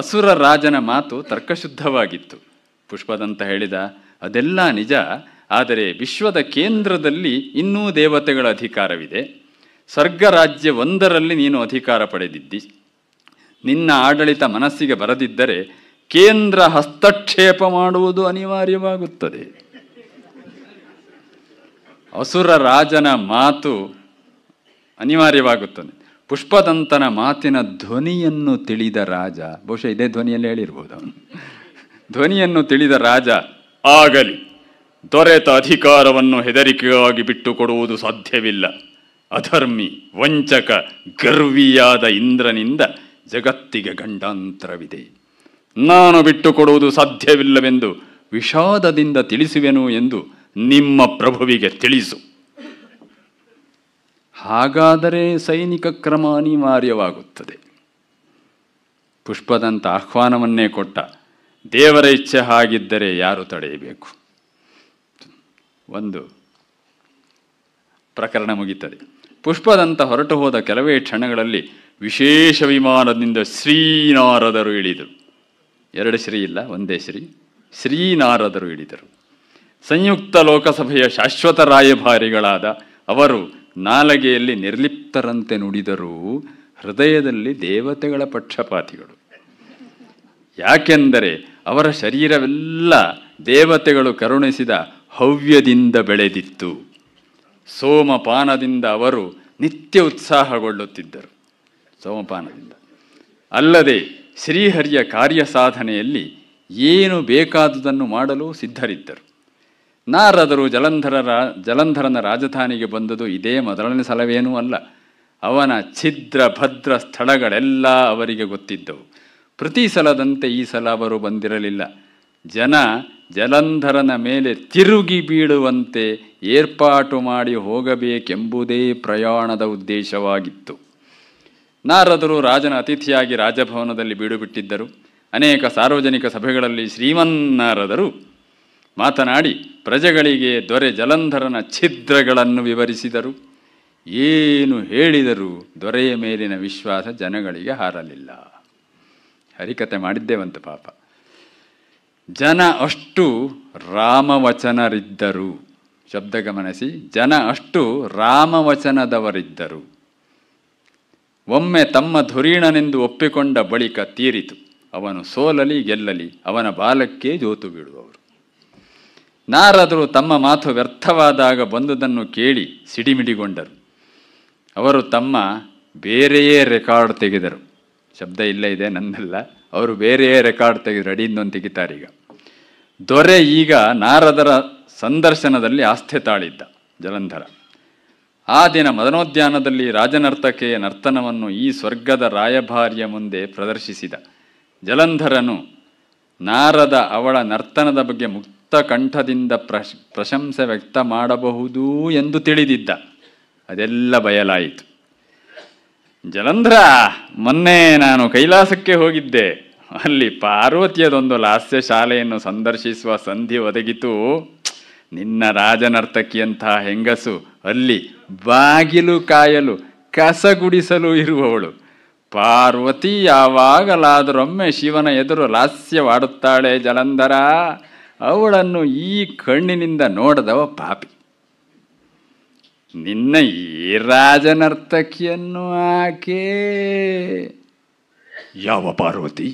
ಅಸುರ ರಾಜನ ಮಾತು ತರ್ಕಶುದ್ಧವಾಗಿತ್ತು ಪುಷ್ಪದಂತ ಹೇಳಿದ ಅದೆಲ್ಲ ನಿಜ ಆದರೆ ವಿಶ್ವದ ಕೇಂದ್ರದಲ್ಲಿ ಇನ್ನೂ ದೇವತೆಗಳ ಅಧಿಕಾರವಿದೆ ಸರ್ಗರಾಜ್ಯ ಒಂದರಲ್ಲಿ ನೀನು ಅಧಿಕಾರ ಪಡೆದಿದ್ದಿ ನಿನ್ನ ಆಡಳಿತ ಮನಸ್ಸಿಗೆ ಬರದಿದ್ದರೆ ಕೇಂದ್ರ ಹಸ್ತಕ್ಷೇಪ ಮಾಡುವುದು ಅನಿವಾರ್ಯವಾಗುತ್ತದೆ ಅಸುರ ರಾಜನ ಮಾತು ಅನಿವಾರ್ಯವಾಗುತ್ತದೆ ಪುಷ್ಪದಂತನ ಮಾತಿನ ಧ್ವನಿಯನ್ನು ತಿಳಿದ ರಾಜ ಬಹುಶಃ ಇದೇ ಧ್ವನಿಯಲ್ಲಿ ಹೇಳಿರ್ಬೋದು ಅವನು ಧ್ವನಿಯನ್ನು ತಿಳಿದ ರಾಜ ಆಗಲಿ ದೊರೆತ ಅಧಿಕಾರವನ್ನು ಹೆದರಿಕೆಯಾಗಿ ಬಿಟ್ಟುಕೊಡುವುದು ಸಾಧ್ಯವಿಲ್ಲ ಅಧರ್ಮಿ ವಂಚಕ ಗರ್ವಿಯಾದ ಇಂದ್ರನಿಂದ ಜಗತ್ತಿಗೆ ಗಂಡಾಂತರವಿದೆ ನಾನು ಬಿಟ್ಟುಕೊಡುವುದು ಸಾಧ್ಯವಿಲ್ಲವೆಂದು ವಿಷಾದದಿಂದ ತಿಳಿಸುವೆನು ಎಂದು ನಿಮ್ಮ ಪ್ರಭುವಿಗೆ ತಿಳಿಸು ಹಾಗಾದರೆ ಸೈನಿಕ ಕ್ರಮ ಅನಿವಾರ್ಯವಾಗುತ್ತದೆ ಪುಷ್ಪದಂತ ಆಹ್ವಾನವನ್ನೇ ಕೊಟ್ಟ ದೇವರ ಇಚ್ಛೆ ಹಾಗಿದ್ದರೆ ಯಾರು ತಡೆಯಬೇಕು ಒಂದು ಪ್ರಕರಣ ಮುಗಿತದೆ ಪುಷ್ಪದಂತ ಹೊರಟು ಹೋದ ಕೆಲವೇ ಕ್ಷಣಗಳಲ್ಲಿ ವಿಶೇಷ ವಿಮಾನದಿಂದ ಶ್ರೀನಾರದರು ಇಳಿದರು ಎರಡು ಶ್ರೀ ಇಲ್ಲ ಒಂದೇ ಶ್ರೀ ಶ್ರೀನಾರದರು ಇಳಿದರು ಸಂಯುಕ್ತ ಲೋಕಸಭೆಯ ಶಾಶ್ವತ ರಾಯಭಾರಿಗಳಾದ ಅವರು ನಾಲಗೆಯಲ್ಲಿ ನಿರ್ಲಿಪ್ತರಂತೆ ನುಡಿದರೂ ಹೃದಯದಲ್ಲಿ ದೇವತೆಗಳ ಪಕ್ಷಪಾತಿಗಳು ಯಾಕೆಂದರೆ ಅವರ ಶರೀರವೆಲ್ಲ ದೇವತೆಗಳು ಕರುಣಿಸಿದ ಹವ್ಯದಿಂದ ಬೆಳೆದಿತ್ತು ಸೋಮಪಾನದಿಂದ ಅವರು ನಿತ್ಯ ಉತ್ಸಾಹಗೊಳ್ಳುತ್ತಿದ್ದರು ಸೋಮಪಾನದಿಂದ ಅಲ್ಲದೆ ಶ್ರೀಹರಿಯ ಕಾರ್ಯ ಸಾಧನೆಯಲ್ಲಿ ಏನು ಬೇಕಾದುದನ್ನು ಮಾಡಲು ಸಿದ್ಧರಿದ್ದರು ನಾರದರು ಜಲಂಧರರ ಜಲಂಧರನ ರಾಜಧಾನಿಗೆ ಬಂದದು ಇದೇ ಮೊದಲನೇ ಸಲವೇನೂ ಅಲ್ಲ ಅವನ ಛಿದ್ರ ಭದ್ರ ಸ್ಥಳಗಳೆಲ್ಲ ಅವರಿಗೆ ಗೊತ್ತಿದ್ದವು ಪ್ರತಿ ಸಲದಂತೆ ಈ ಸಲ ಅವರು ಬಂದಿರಲಿಲ್ಲ ಜನ ಜಲಂಧರನ ಮೇಲೆ ತಿರುಗಿ ಬೀಳುವಂತೆ ಏರ್ಪಾಟು ಮಾಡಿ ಹೋಗಬೇಕೆಂಬುದೇ ಪ್ರಯಾಣದ ಉದ್ದೇಶವಾಗಿತ್ತು ನಾರದರು ರಾಜನ ಅತಿಥಿಯಾಗಿ ರಾಜಭವನದಲ್ಲಿ ಬೀಡುಬಿಟ್ಟಿದ್ದರು ಅನೇಕ ಸಾರ್ವಜನಿಕ ಸಭೆಗಳಲ್ಲಿ ಶ್ರೀಮನ್ನಾರದರು ಮಾತನಾಡಿ ಪ್ರಜೆಗಳಿಗೆ ದೊರೆ ಜಲಂಧರನ ಛಿದ್ರಗಳನ್ನು ವಿವರಿಸಿದರು ಏನು ಹೇಳಿದರೂ ದೊರೆಯ ಮೇಲಿನ ವಿಶ್ವಾಸ ಜನಗಳಿಗೆ ಹಾರಲಿಲ್ಲ ಹರಿಕತೆ ಮಾಡಿದ್ದೇವಂತ ಪಾಪ ಜನ ಅಷ್ಟು ರಾಮವಚನರಿದ್ದರು ಶಬ್ದ ಗಮನಿಸಿ ಜನ ಅಷ್ಟು ರಾಮವಚನದವರಿದ್ದರು ಒಮ್ಮೆ ತಮ್ಮ ಧುರೀಣನೆಂದು ಒಪ್ಪಿಕೊಂಡ ಬಳಿಕ ತೀರಿತು ಅವನು ಸೋಲಲಿ ಗೆಲ್ಲಲಿ ಅವನ ಬಾಲಕ್ಕೆ ಜೋತು ಬೀಳುವ ನಾರದರು ತಮ್ಮ ಮಾತು ವ್ಯರ್ಥವಾದಾಗ ಬಂದುದನ್ನು ಕೇಳಿ ಸಿಡಿಮಿಡಿಗೊಂಡರು ಅವರು ತಮ್ಮ ಬೇರೆಯೇ ರೆಕಾರ್ಡ್ ತೆಗೆದರು ಶಬ್ದ ಇಲ್ಲ ಇದೆ ನನ್ನಲ್ಲ ಅವರು ಬೇರೆಯೇ ರೆಕಾರ್ಡ್ ತೆಗೆದರು ಅಡಿಯಿಂದೊಂದು ಈಗ ದೊರೆ ಈಗ ನಾರದರ ಸಂದರ್ಶನದಲ್ಲಿ ಆಸ್ಥೆ ತಾಳಿದ್ದ ಜಲಂಧರ ಆ ದಿನ ಮದನೋದ್ಯಾನದಲ್ಲಿ ರಾಜನರ್ತಕೆಯ ನರ್ತನವನ್ನು ಈ ಸ್ವರ್ಗದ ರಾಯಭಾರಿಯ ಮುಂದೆ ಪ್ರದರ್ಶಿಸಿದ ಜಲಂಧರನು ನಾರದ ಅವಳ ನರ್ತನದ ಬಗ್ಗೆ ಮುಕ್ತ ಕಂಠದಿಂದ ಪ್ರಶ್ ಪ್ರಶಂಸೆ ವ್ಯಕ್ತ ಮಾಡಬಹುದು ಎಂದು ತಿಳಿದಿದ್ದ ಅದೆಲ್ಲ ಬಯಲಾಯಿತು ಜಲಂಧ್ರ ಮೊನ್ನೆ ನಾನು ಕೈಲಾಸಕ್ಕೆ ಹೋಗಿದ್ದೆ ಅಲ್ಲಿ ಪಾರ್ವತಿಯದೊಂದು ಲಾಸ್ಯ ಶಾಲೆಯನ್ನು ಸಂದರ್ಶಿಸುವ ಸಂಧಿ ಒದಗಿತು ನಿನ್ನ ರಾಜನರ್ತಕಿಯಂತಹ ಹೆಂಗಸು ಅಲ್ಲಿ ಬಾಗಿಲು ಕಾಯಲು ಕಸಗುಡಿಸಲು ಇರುವವಳು ಪಾರ್ವತಿ ಯಾವಾಗಲಾದರೊಮ್ಮೆ ಶಿವನ ಎದುರು ಲಾಸ್ಯವಾಡುತ್ತಾಳೆ ಜಲಂಧರ ಅವಳನ್ನು ಈ ಕಣ್ಣಿನಿಂದ ನೋಡದವ ಪಾಪಿ ನಿನ್ನ ಈ ರಾಜನರ್ತಕಿಯನ್ನು ಆಕೆ ಯಾವ ಪಾರ್ವತಿ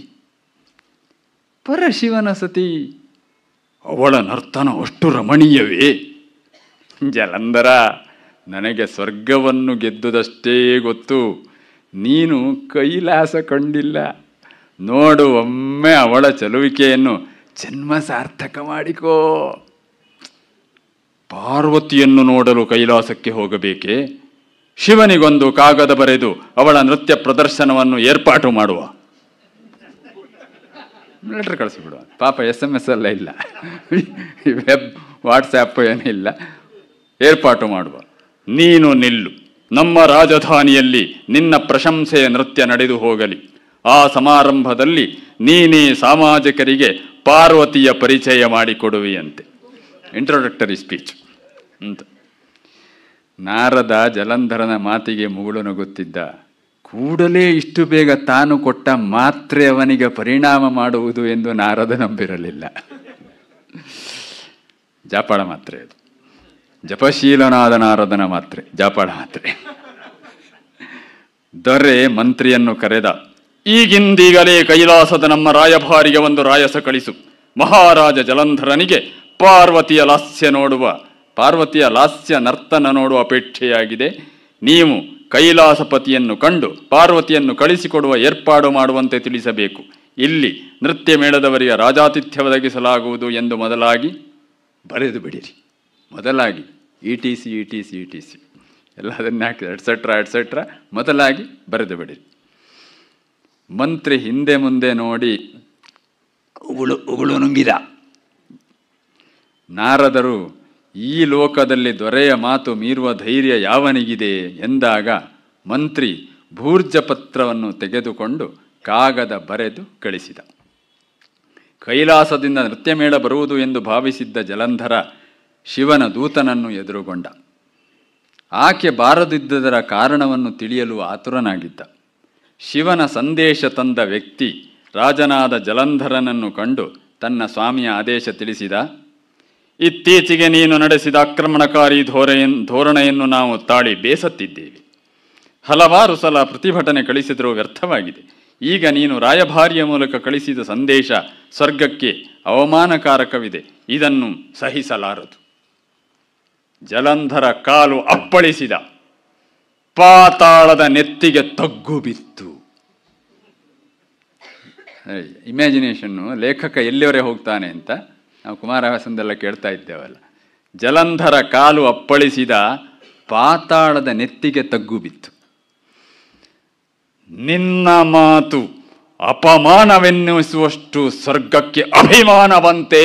ಪರಶಿವನ ಸತಿ ಅವಳ ನರ್ತನ ಅಷ್ಟು ರಮಣೀಯವೇ ಜಲಂಧರ ನನಗೆ ಸ್ವರ್ಗವನ್ನು ಗೆದ್ದುದಷ್ಟೇ ಗೊತ್ತು ನೀನು ಕೈಲಾಸ ಕಂಡಿಲ್ಲ ನೋಡು ಒಮ್ಮೆ ಅವಳ ಚಲುವಿಕೆಯನ್ನು ಜನ್ಮ ಸಾರ್ಥಕ ಮಾಡಿಕೋ ಪಾರ್ವತಿಯನ್ನು ನೋಡಲು ಕೈಲಾಸಕ್ಕೆ ಹೋಗಬೇಕೆ ಶಿವನಿಗೊಂದು ಕಾಗದ ಬರೆದು ಅವಳ ನೃತ್ಯ ಪ್ರದರ್ಶನವನ್ನು ಏರ್ಪಾಟು ಮಾಡುವ ಲೆಟ್ರ್ ಕಳಿಸ್ಬಿಡುವ ಪಾಪ ಎಸ್ ಎಮ್ ಎಸ್ ಎಲ್ಲ ಇಲ್ಲ ವೆಬ್ ಏನೂ ಏನಿಲ್ಲ ಏರ್ಪಾಟು ಮಾಡುವ ನೀನು ನಿಲ್ಲು ನಮ್ಮ ರಾಜಧಾನಿಯಲ್ಲಿ ನಿನ್ನ ಪ್ರಶಂಸೆಯ ನೃತ್ಯ ನಡೆದು ಹೋಗಲಿ ಆ ಸಮಾರಂಭದಲ್ಲಿ ನೀನೇ ಸಾಮಾಜಿಕರಿಗೆ ಪಾರ್ವತಿಯ ಪರಿಚಯ ಮಾಡಿಕೊಡುವಿಯಂತೆ ಇಂಟ್ರೊಡಕ್ಟರಿ ಸ್ಪೀಚ್ ಅಂತ ನಾರದ ಜಲಂಧರನ ಮಾತಿಗೆ ಮುಗುಳು ನಗುತ್ತಿದ್ದ ಕೂಡಲೇ ಇಷ್ಟು ಬೇಗ ತಾನು ಕೊಟ್ಟ ಮಾತ್ರೆ ಅವನಿಗೆ ಪರಿಣಾಮ ಮಾಡುವುದು ಎಂದು ನಾರದ ನಂಬಿರಲಿಲ್ಲ ಜಾಪಾಳ ಮಾತ್ರೆ ಅದು ಜಪಶೀಲನಾದ ನಾರದನ ಮಾತ್ರೆ ಜಾಪಾಳ ಮಾತ್ರೆ ದೊರೆ ಮಂತ್ರಿಯನ್ನು ಕರೆದ ಈಗಿಂದೀಗಲೇ ಕೈಲಾಸದ ನಮ್ಮ ರಾಯಭಾರಿಗೆ ಒಂದು ರಾಯಸ ಕಳಿಸು ಮಹಾರಾಜ ಜಲಂಧರನಿಗೆ ಪಾರ್ವತಿಯ ಲಾಸ್ಯ ನೋಡುವ ಪಾರ್ವತಿಯ ಲಾಸ್ಯ ನರ್ತನ ನೋಡುವ ಅಪೇಕ್ಷೆಯಾಗಿದೆ ನೀವು ಕೈಲಾಸಪತಿಯನ್ನು ಕಂಡು ಪಾರ್ವತಿಯನ್ನು ಕಳಿಸಿಕೊಡುವ ಏರ್ಪಾಡು ಮಾಡುವಂತೆ ತಿಳಿಸಬೇಕು ಇಲ್ಲಿ ನೃತ್ಯ ಮೇಳದವರಿಗೆ ರಾಜಾತಿಥ್ಯ ಒದಗಿಸಲಾಗುವುದು ಎಂದು ಮೊದಲಾಗಿ ಬರೆದು ಬಿಡಿರಿ ಮೊದಲಾಗಿ E T C E T C E T C ಎಲ್ಲ ಅದನ್ನು ಹಾಕಿ ಎಟ್ಸೆಟ್ರಾ ಎಟ್ಸೆಟ್ರಾ ಮೊದಲಾಗಿ ಬರೆದು ಬಿಡಿ ಮಂತ್ರಿ ಹಿಂದೆ ಮುಂದೆ ನೋಡಿ ಉಗುಳು ಉಗುಳು ನುಂಗಿದ ನಾರದರು ಈ ಲೋಕದಲ್ಲಿ ದೊರೆಯ ಮಾತು ಮೀರುವ ಧೈರ್ಯ ಯಾವನಿಗಿದೆ ಎಂದಾಗ ಮಂತ್ರಿ ಭೂರ್ಜಪತ್ರವನ್ನು ತೆಗೆದುಕೊಂಡು ಕಾಗದ ಬರೆದು ಕಳಿಸಿದ ಕೈಲಾಸದಿಂದ ನೃತ್ಯಮೇಳ ಬರುವುದು ಎಂದು ಭಾವಿಸಿದ್ದ ಜಲಂಧರ ಶಿವನ ದೂತನನ್ನು ಎದುರುಗೊಂಡ ಆಕೆ ಬಾರದಿದ್ದುದರ ಕಾರಣವನ್ನು ತಿಳಿಯಲು ಆತುರನಾಗಿದ್ದ ಶಿವನ ಸಂದೇಶ ತಂದ ವ್ಯಕ್ತಿ ರಾಜನಾದ ಜಲಂಧರನನ್ನು ಕಂಡು ತನ್ನ ಸ್ವಾಮಿಯ ಆದೇಶ ತಿಳಿಸಿದ ಇತ್ತೀಚೆಗೆ ನೀನು ನಡೆಸಿದ ಆಕ್ರಮಣಕಾರಿ ಧೋರೆಯನ್ ಧೋರಣೆಯನ್ನು ನಾವು ತಾಳಿ ಬೇಸತ್ತಿದ್ದೇವೆ ಹಲವಾರು ಸಲ ಪ್ರತಿಭಟನೆ ಕಳಿಸಿದರೂ ವ್ಯರ್ಥವಾಗಿದೆ ಈಗ ನೀನು ರಾಯಭಾರಿಯ ಮೂಲಕ ಕಳಿಸಿದ ಸಂದೇಶ ಸ್ವರ್ಗಕ್ಕೆ ಅವಮಾನಕಾರಕವಿದೆ ಇದನ್ನು ಸಹಿಸಲಾರದು ಜಲಂಧರ ಕಾಲು ಅಪ್ಪಳಿಸಿದ ಪಾತಾಳದ ನೆತ್ತಿಗೆ ತಗ್ಗು ಬಿತ್ತು ಇಮ್ಯಾಜಿನೇಷನ್ನು ಲೇಖಕ ಎಲ್ಲಿವರೆ ಹೋಗ್ತಾನೆ ಅಂತ ನಾವು ಕುಮಾರವ್ಯಾಸಂದೆಲ್ಲ ಕೇಳ್ತಾ ಇದ್ದೇವಲ್ಲ ಜಲಂಧರ ಕಾಲು ಅಪ್ಪಳಿಸಿದ ಪಾತಾಳದ ನೆತ್ತಿಗೆ ತಗ್ಗು ಬಿತ್ತು ನಿನ್ನ ಮಾತು ಅಪಮಾನವೆನ್ನಿಸುವಷ್ಟು ಸ್ವರ್ಗಕ್ಕೆ ಅಭಿಮಾನವಂತೆ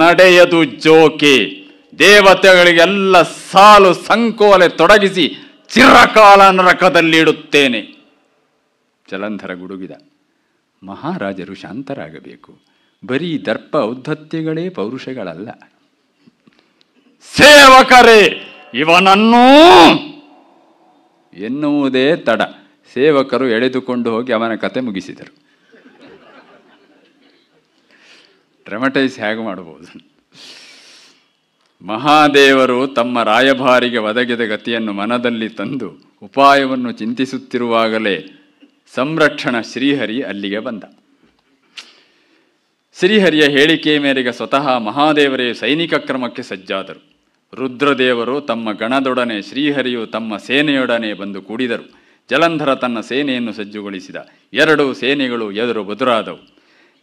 ನಡೆಯದು ಜೋಕೆ ದೇವತೆಗಳಿಗೆಲ್ಲ ಸಾಲು ಸಂಕೋಲೆ ತೊಡಗಿಸಿ ಚಿರಕಾಲ ನರಕದಲ್ಲಿಡುತ್ತೇನೆ ಜಲಂಧರ ಗುಡುಗಿದ ಮಹಾರಾಜರು ಶಾಂತರಾಗಬೇಕು ಬರೀ ದರ್ಪ ಔದ್ಧತ್ಯಗಳೇ ಪೌರುಷಗಳಲ್ಲ ಸೇವಕರೇ ಇವನನ್ನು ಎನ್ನುವುದೇ ತಡ ಸೇವಕರು ಎಳೆದುಕೊಂಡು ಹೋಗಿ ಅವನ ಕತೆ ಮುಗಿಸಿದರು ಡ್ರಮಟೈಸ್ ಹೇಗೆ ಮಾಡಬಹುದು ಮಹಾದೇವರು ತಮ್ಮ ರಾಯಭಾರಿಗೆ ಒದಗಿದ ಗತಿಯನ್ನು ಮನದಲ್ಲಿ ತಂದು ಉಪಾಯವನ್ನು ಚಿಂತಿಸುತ್ತಿರುವಾಗಲೇ ಸಂರಕ್ಷಣ ಶ್ರೀಹರಿ ಅಲ್ಲಿಗೆ ಬಂದ ಶ್ರೀಹರಿಯ ಹೇಳಿಕೆ ಮೇರೆಗೆ ಸ್ವತಃ ಮಹಾದೇವರೇ ಸೈನಿಕ ಕ್ರಮಕ್ಕೆ ಸಜ್ಜಾದರು ರುದ್ರದೇವರು ತಮ್ಮ ಗಣದೊಡನೆ ಶ್ರೀಹರಿಯು ತಮ್ಮ ಸೇನೆಯೊಡನೆ ಬಂದು ಕೂಡಿದರು ಜಲಂಧರ ತನ್ನ ಸೇನೆಯನ್ನು ಸಜ್ಜುಗೊಳಿಸಿದ ಎರಡು ಸೇನೆಗಳು ಎದುರು ಬದುರಾದವು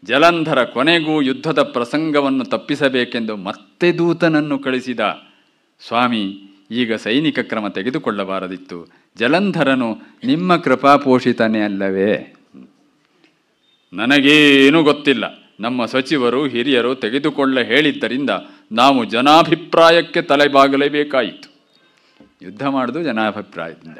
ಜಲಂಧರ ಕೊನೆಗೂ ಯುದ್ಧದ ಪ್ರಸಂಗವನ್ನು ತಪ್ಪಿಸಬೇಕೆಂದು ಮತ್ತೆ ದೂತನನ್ನು ಕಳಿಸಿದ ಸ್ವಾಮಿ ಈಗ ಸೈನಿಕ ಕ್ರಮ ತೆಗೆದುಕೊಳ್ಳಬಾರದಿತ್ತು ಜಲಂಧರನು ನಿಮ್ಮ ಕೃಪಾಪೋಷಿತನೇ ಅಲ್ಲವೇ ನನಗೇನೂ ಗೊತ್ತಿಲ್ಲ ನಮ್ಮ ಸಚಿವರು ಹಿರಿಯರು ತೆಗೆದುಕೊಳ್ಳ ಹೇಳಿದ್ದರಿಂದ ನಾವು ಜನಾಭಿಪ್ರಾಯಕ್ಕೆ ತಲೆಬಾಗಲೇಬೇಕಾಯಿತು ಯುದ್ಧ ಮಾಡೋದು ಜನಾಭಿಪ್ರಾಯದಿಂದ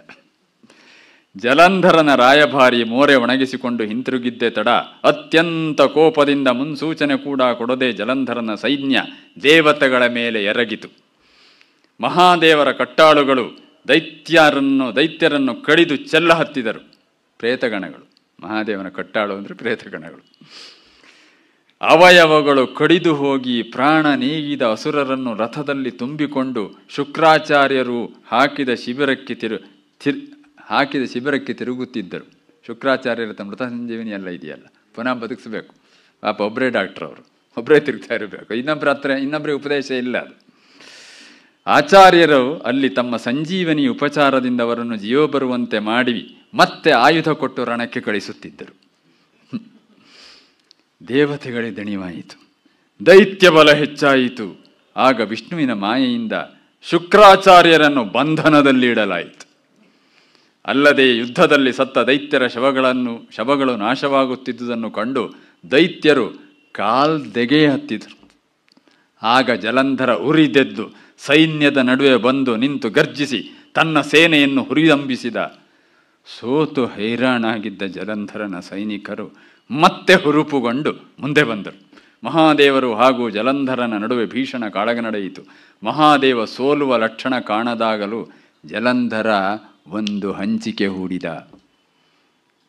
ಜಲಂಧರನ ರಾಯಭಾರಿ ಮೋರೆ ಒಣಗಿಸಿಕೊಂಡು ಹಿಂತಿರುಗಿದ್ದೆ ತಡ ಅತ್ಯಂತ ಕೋಪದಿಂದ ಮುನ್ಸೂಚನೆ ಕೂಡ ಕೊಡದೆ ಜಲಂಧರನ ಸೈನ್ಯ ದೇವತೆಗಳ ಮೇಲೆ ಎರಗಿತು ಮಹಾದೇವರ ಕಟ್ಟಾಳುಗಳು ದೈತ್ಯರನ್ನು ದೈತ್ಯರನ್ನು ಕಡಿದು ಚೆಲ್ಲ ಹತ್ತಿದರು ಪ್ರೇತಗಣಗಳು ಮಹಾದೇವನ ಕಟ್ಟಾಳು ಅಂದರೆ ಪ್ರೇತಗಣಗಳು ಅವಯವಗಳು ಕಡಿದು ಹೋಗಿ ಪ್ರಾಣ ನೀಗಿದ ಅಸುರರನ್ನು ರಥದಲ್ಲಿ ತುಂಬಿಕೊಂಡು ಶುಕ್ರಾಚಾರ್ಯರು ಹಾಕಿದ ಶಿಬಿರಕ್ಕೆ ತಿರು ಹಾಕಿದ ಶಿಬಿರಕ್ಕೆ ತಿರುಗುತ್ತಿದ್ದರು ಶುಕ್ರಾಚಾರ್ಯರ ಮೃತ ಸಂಜೀವಿನಿ ಎಲ್ಲ ಇದೆಯಲ್ಲ ಪುನಃ ಬದುಕಿಸ್ಬೇಕು ಪಾಪ ಒಬ್ಬರೇ ಡಾಕ್ಟರ್ ಅವರು ಒಬ್ಬರೇ ತಿರುಗ್ತಾ ಇರಬೇಕು ಇನ್ನೊಬ್ಬರ ಹತ್ರ ಇನ್ನೊಬ್ಬರಿಗೆ ಉಪದೇಶ ಇಲ್ಲ ಅದು ಆಚಾರ್ಯರು ಅಲ್ಲಿ ತಮ್ಮ ಸಂಜೀವನಿ ಉಪಚಾರದಿಂದ ಅವರನ್ನು ಜೀವ ಬರುವಂತೆ ಮಾಡಿ ಮತ್ತೆ ಆಯುಧ ಕೊಟ್ಟು ರಣಕ್ಕೆ ಕಳಿಸುತ್ತಿದ್ದರು ದೇವತೆಗಳೇ ದಣಿವಾಯಿತು ದೈತ್ಯ ಬಲ ಹೆಚ್ಚಾಯಿತು ಆಗ ವಿಷ್ಣುವಿನ ಮಾಯೆಯಿಂದ ಶುಕ್ರಾಚಾರ್ಯರನ್ನು ಬಂಧನದಲ್ಲಿ ಇಡಲಾಯಿತು ಅಲ್ಲದೆ ಯುದ್ಧದಲ್ಲಿ ಸತ್ತ ದೈತ್ಯರ ಶವಗಳನ್ನು ಶವಗಳು ನಾಶವಾಗುತ್ತಿದ್ದುದನ್ನು ಕಂಡು ದೈತ್ಯರು ಕಾಲ್ದೆಗೆ ಹತ್ತಿದರು ಆಗ ಜಲಂಧರ ಉರಿದೆದ್ದು ಸೈನ್ಯದ ನಡುವೆ ಬಂದು ನಿಂತು ಗರ್ಜಿಸಿ ತನ್ನ ಸೇನೆಯನ್ನು ಹುರಿದಂಬಿಸಿದ ಸೋತು ಹೈರಾಣಾಗಿದ್ದ ಜಲಂಧರನ ಸೈನಿಕರು ಮತ್ತೆ ಹುರುಪುಗೊಂಡು ಮುಂದೆ ಬಂದರು ಮಹಾದೇವರು ಹಾಗೂ ಜಲಂಧರನ ನಡುವೆ ಭೀಷಣ ಕಾಳಗ ನಡೆಯಿತು ಮಹಾದೇವ ಸೋಲುವ ಲಕ್ಷಣ ಕಾಣದಾಗಲೂ ಜಲಂಧರ ಒಂದು ಹಂಚಿಕೆ ಹೂಡಿದ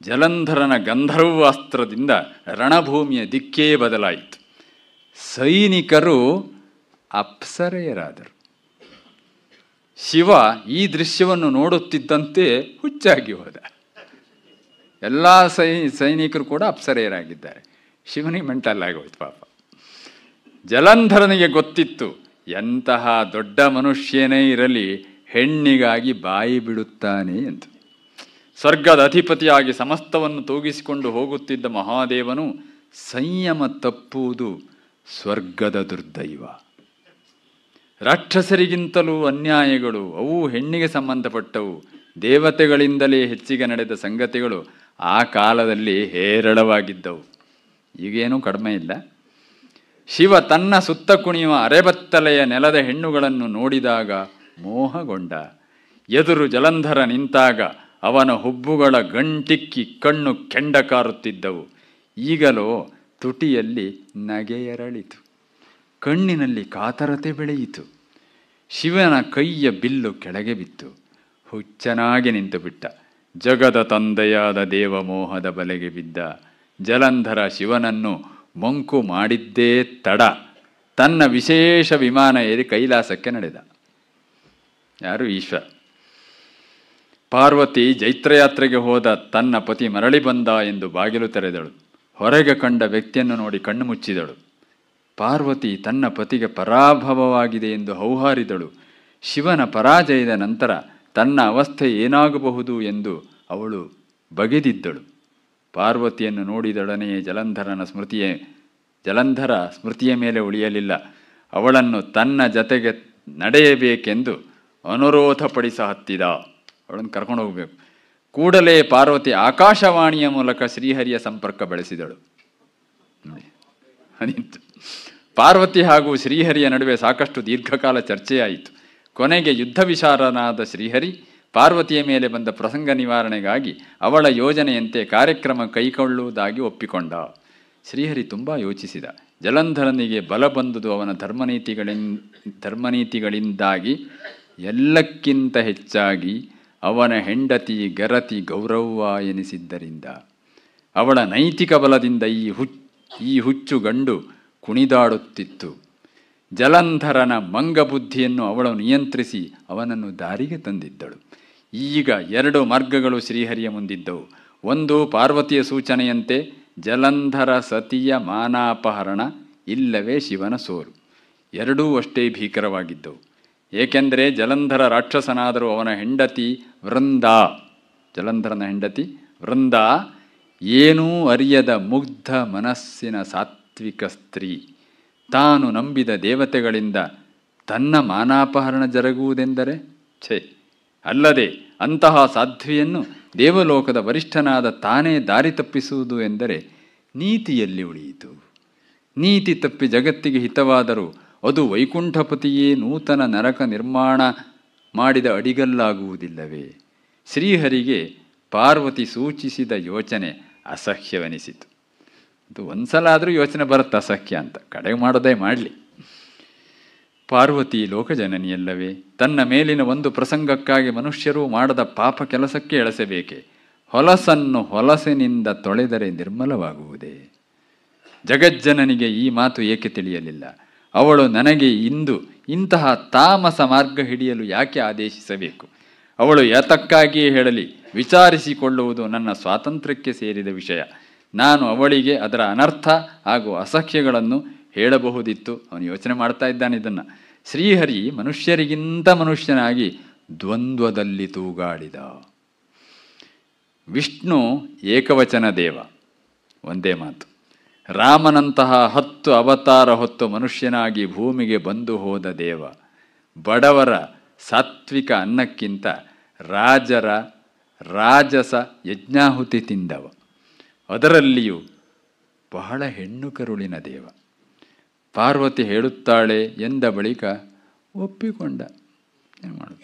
ಜಲಂಧರನ ಅಸ್ತ್ರದಿಂದ ರಣಭೂಮಿಯ ದಿಕ್ಕೇ ಬದಲಾಯಿತು ಸೈನಿಕರು ಅಪ್ಸರೆಯರಾದರು ಶಿವ ಈ ದೃಶ್ಯವನ್ನು ನೋಡುತ್ತಿದ್ದಂತೆ ಹುಚ್ಚಾಗಿ ಹೋದ ಎಲ್ಲ ಸೈ ಸೈನಿಕರು ಕೂಡ ಅಪ್ಸರೆಯರಾಗಿದ್ದಾರೆ ಶಿವನಿಗೆ ಮೆಂಟಲ್ ಆಗೋಯ್ತು ಪಾಪ ಜಲಂಧರನಿಗೆ ಗೊತ್ತಿತ್ತು ಎಂತಹ ದೊಡ್ಡ ಮನುಷ್ಯನೇ ಇರಲಿ ಹೆಣ್ಣಿಗಾಗಿ ಬಾಯಿ ಬಿಡುತ್ತಾನೆ ಅಂತ ಸ್ವರ್ಗದ ಅಧಿಪತಿಯಾಗಿ ಸಮಸ್ತವನ್ನು ತೂಗಿಸಿಕೊಂಡು ಹೋಗುತ್ತಿದ್ದ ಮಹಾದೇವನು ಸಂಯಮ ತಪ್ಪುವುದು ಸ್ವರ್ಗದ ದುರ್ದೈವ ರಾಕ್ಷಸರಿಗಿಂತಲೂ ಅನ್ಯಾಯಗಳು ಅವು ಹೆಣ್ಣಿಗೆ ಸಂಬಂಧಪಟ್ಟವು ದೇವತೆಗಳಿಂದಲೇ ಹೆಚ್ಚಿಗೆ ನಡೆದ ಸಂಗತಿಗಳು ಆ ಕಾಲದಲ್ಲಿ ಹೇರಳವಾಗಿದ್ದವು ಈಗೇನೂ ಕಡಿಮೆ ಇಲ್ಲ ಶಿವ ತನ್ನ ಸುತ್ತ ಕುಣಿಯುವ ಅರೆಬತ್ತಲೆಯ ನೆಲದ ಹೆಣ್ಣುಗಳನ್ನು ನೋಡಿದಾಗ ಮೋಹಗೊಂಡ ಎದುರು ಜಲಂಧರ ನಿಂತಾಗ ಅವನ ಹುಬ್ಬುಗಳ ಗಂಟಿಕ್ಕಿ ಕಣ್ಣು ಕೆಂಡ ಕಾರುತ್ತಿದ್ದವು ಈಗಲೋ ತುಟಿಯಲ್ಲಿ ನಗೆಯರಳಿತು ಕಣ್ಣಿನಲ್ಲಿ ಕಾತರತೆ ಬೆಳೆಯಿತು ಶಿವನ ಕೈಯ ಬಿಲ್ಲು ಕೆಳಗೆ ಬಿತ್ತು ಹುಚ್ಚನಾಗಿ ನಿಂತುಬಿಟ್ಟ ಜಗದ ತಂದೆಯಾದ ದೇವಮೋಹದ ಬಲೆಗೆ ಬಿದ್ದ ಜಲಂಧರ ಶಿವನನ್ನು ಮಂಕು ಮಾಡಿದ್ದೇ ತಡ ತನ್ನ ವಿಶೇಷ ವಿಮಾನ ಏರಿ ಕೈಲಾಸಕ್ಕೆ ನಡೆದ ಯಾರು ಈಶ್ವರ ಪಾರ್ವತಿ ಜೈತ್ರಯಾತ್ರೆಗೆ ಹೋದ ತನ್ನ ಪತಿ ಮರಳಿ ಬಂದ ಎಂದು ಬಾಗಿಲು ತೆರೆದಳು ಹೊರಗೆ ಕಂಡ ವ್ಯಕ್ತಿಯನ್ನು ನೋಡಿ ಕಣ್ಣು ಮುಚ್ಚಿದಳು ಪಾರ್ವತಿ ತನ್ನ ಪತಿಗೆ ಪರಾಭವವಾಗಿದೆ ಎಂದು ಹೌಹಾರಿದಳು ಶಿವನ ಪರಾಜಯದ ನಂತರ ತನ್ನ ಅವಸ್ಥೆ ಏನಾಗಬಹುದು ಎಂದು ಅವಳು ಬಗೆದಿದ್ದಳು ಪಾರ್ವತಿಯನ್ನು ನೋಡಿದೊಡನೆಯೇ ಜಲಂಧರನ ಸ್ಮೃತಿಯೇ ಜಲಂಧರ ಸ್ಮೃತಿಯ ಮೇಲೆ ಉಳಿಯಲಿಲ್ಲ ಅವಳನ್ನು ತನ್ನ ಜತೆಗೆ ನಡೆಯಬೇಕೆಂದು ಅನುರೋಧಪಡಿಸ ಹತ್ತಿದ ಅವಳನ್ನು ಕರ್ಕೊಂಡು ಹೋಗಬೇಕು ಕೂಡಲೇ ಪಾರ್ವತಿ ಆಕಾಶವಾಣಿಯ ಮೂಲಕ ಶ್ರೀಹರಿಯ ಸಂಪರ್ಕ ಬೆಳೆಸಿದಳು ಅನಿತು ಪಾರ್ವತಿ ಹಾಗೂ ಶ್ರೀಹರಿಯ ನಡುವೆ ಸಾಕಷ್ಟು ದೀರ್ಘಕಾಲ ಚರ್ಚೆಯಾಯಿತು ಕೊನೆಗೆ ಯುದ್ಧ ವಿಶಾರನಾದ ಶ್ರೀಹರಿ ಪಾರ್ವತಿಯ ಮೇಲೆ ಬಂದ ಪ್ರಸಂಗ ನಿವಾರಣೆಗಾಗಿ ಅವಳ ಯೋಜನೆಯಂತೆ ಕಾರ್ಯಕ್ರಮ ಕೈಗೊಳ್ಳುವುದಾಗಿ ಒಪ್ಪಿಕೊಂಡ ಶ್ರೀಹರಿ ತುಂಬ ಯೋಚಿಸಿದ ಜಲಂಧರನಿಗೆ ಬಲ ಬಂದುದು ಅವನ ಧರ್ಮನೀತಿಗಳಿಂದ ಧರ್ಮನೀತಿಗಳಿಂದಾಗಿ ಎಲ್ಲಕ್ಕಿಂತ ಹೆಚ್ಚಾಗಿ ಅವನ ಹೆಂಡತಿ ಗರತಿ ಗೌರವ ಎನಿಸಿದ್ದರಿಂದ ಅವಳ ನೈತಿಕ ಬಲದಿಂದ ಈ ಹುಚ್ಚ ಈ ಹುಚ್ಚು ಗಂಡು ಕುಣಿದಾಡುತ್ತಿತ್ತು ಜಲಂಧರನ ಮಂಗಬುದ್ಧಿಯನ್ನು ಅವಳು ನಿಯಂತ್ರಿಸಿ ಅವನನ್ನು ದಾರಿಗೆ ತಂದಿದ್ದಳು ಈಗ ಎರಡು ಮಾರ್ಗಗಳು ಶ್ರೀಹರಿಯ ಮುಂದಿದ್ದವು ಒಂದು ಪಾರ್ವತಿಯ ಸೂಚನೆಯಂತೆ ಜಲಂಧರ ಸತಿಯ ಮಾನಾಪಹರಣ ಇಲ್ಲವೇ ಶಿವನ ಸೋರು ಎರಡೂ ಅಷ್ಟೇ ಭೀಕರವಾಗಿದ್ದವು ಏಕೆಂದರೆ ಜಲಂಧರ ರಾಕ್ಷಸನಾದರೂ ಅವನ ಹೆಂಡತಿ ವೃಂದ ಜಲಂಧರನ ಹೆಂಡತಿ ವೃಂದ ಏನೂ ಅರಿಯದ ಮುಗ್ಧ ಮನಸ್ಸಿನ ಸಾತ್ವಿಕ ಸ್ತ್ರೀ ತಾನು ನಂಬಿದ ದೇವತೆಗಳಿಂದ ತನ್ನ ಮಾನಾಪಹರಣ ಜರುಗುವುದೆಂದರೆ ಛೇ ಅಲ್ಲದೆ ಅಂತಹ ಸಾಧ್ವಿಯನ್ನು ದೇವಲೋಕದ ವರಿಷ್ಠನಾದ ತಾನೇ ದಾರಿ ತಪ್ಪಿಸುವುದು ಎಂದರೆ ನೀತಿಯಲ್ಲಿ ಉಳಿಯಿತು ನೀತಿ ತಪ್ಪಿ ಜಗತ್ತಿಗೆ ಹಿತವಾದರೂ ಅದು ವೈಕುಂಠಪತಿಯೇ ನೂತನ ನರಕ ನಿರ್ಮಾಣ ಮಾಡಿದ ಅಡಿಗಲ್ಲಾಗುವುದಿಲ್ಲವೇ ಶ್ರೀಹರಿಗೆ ಪಾರ್ವತಿ ಸೂಚಿಸಿದ ಯೋಚನೆ ಅಸಹ್ಯವೆನಿಸಿತು ಅದು ಒಂದ್ಸಲ ಸಲ ಆದರೂ ಯೋಚನೆ ಬರುತ್ತೆ ಅಸಹ್ಯ ಅಂತ ಕಡೆ ಮಾಡೋದೇ ಮಾಡಲಿ ಪಾರ್ವತಿ ಲೋಕಜನನಿಯಲ್ಲವೇ ತನ್ನ ಮೇಲಿನ ಒಂದು ಪ್ರಸಂಗಕ್ಕಾಗಿ ಮನುಷ್ಯರು ಮಾಡದ ಪಾಪ ಕೆಲಸಕ್ಕೆ ಎಳಸಬೇಕೆ ಹೊಲಸನ್ನು ಹೊಲಸಿನಿಂದ ತೊಳೆದರೆ ನಿರ್ಮಲವಾಗುವುದೇ ಜಗಜ್ಜನನಿಗೆ ಈ ಮಾತು ಏಕೆ ತಿಳಿಯಲಿಲ್ಲ ಅವಳು ನನಗೆ ಇಂದು ಇಂತಹ ತಾಮಸ ಮಾರ್ಗ ಹಿಡಿಯಲು ಯಾಕೆ ಆದೇಶಿಸಬೇಕು ಅವಳು ಯತಕ್ಕಾಗಿಯೇ ಹೇಳಲಿ ವಿಚಾರಿಸಿಕೊಳ್ಳುವುದು ನನ್ನ ಸ್ವಾತಂತ್ರ್ಯಕ್ಕೆ ಸೇರಿದ ವಿಷಯ ನಾನು ಅವಳಿಗೆ ಅದರ ಅನರ್ಥ ಹಾಗೂ ಅಸಖ್ಯಗಳನ್ನು ಹೇಳಬಹುದಿತ್ತು ಅವನು ಯೋಚನೆ ಮಾಡ್ತಾ ಇದ್ದಾನೆ ಇದನ್ನು ಶ್ರೀಹರಿ ಮನುಷ್ಯರಿಗಿಂತ ಮನುಷ್ಯನಾಗಿ ದ್ವಂದ್ವದಲ್ಲಿ ತೂಗಾಡಿದ ವಿಷ್ಣು ಏಕವಚನ ದೇವ ಒಂದೇ ಮಾತು ರಾಮನಂತಹ ಹತ್ತು ಅವತಾರ ಹೊತ್ತು ಮನುಷ್ಯನಾಗಿ ಭೂಮಿಗೆ ಬಂದು ಹೋದ ದೇವ ಬಡವರ ಸಾತ್ವಿಕ ಅನ್ನಕ್ಕಿಂತ ರಾಜರ ರಾಜಸ ಯಜ್ಞಾಹುತಿ ತಿಂದವ ಅದರಲ್ಲಿಯೂ ಬಹಳ ಹೆಣ್ಣು ಕರುಳಿನ ದೇವ ಪಾರ್ವತಿ ಹೇಳುತ್ತಾಳೆ ಎಂದ ಬಳಿಕ ಒಪ್ಪಿಕೊಂಡ ಏನು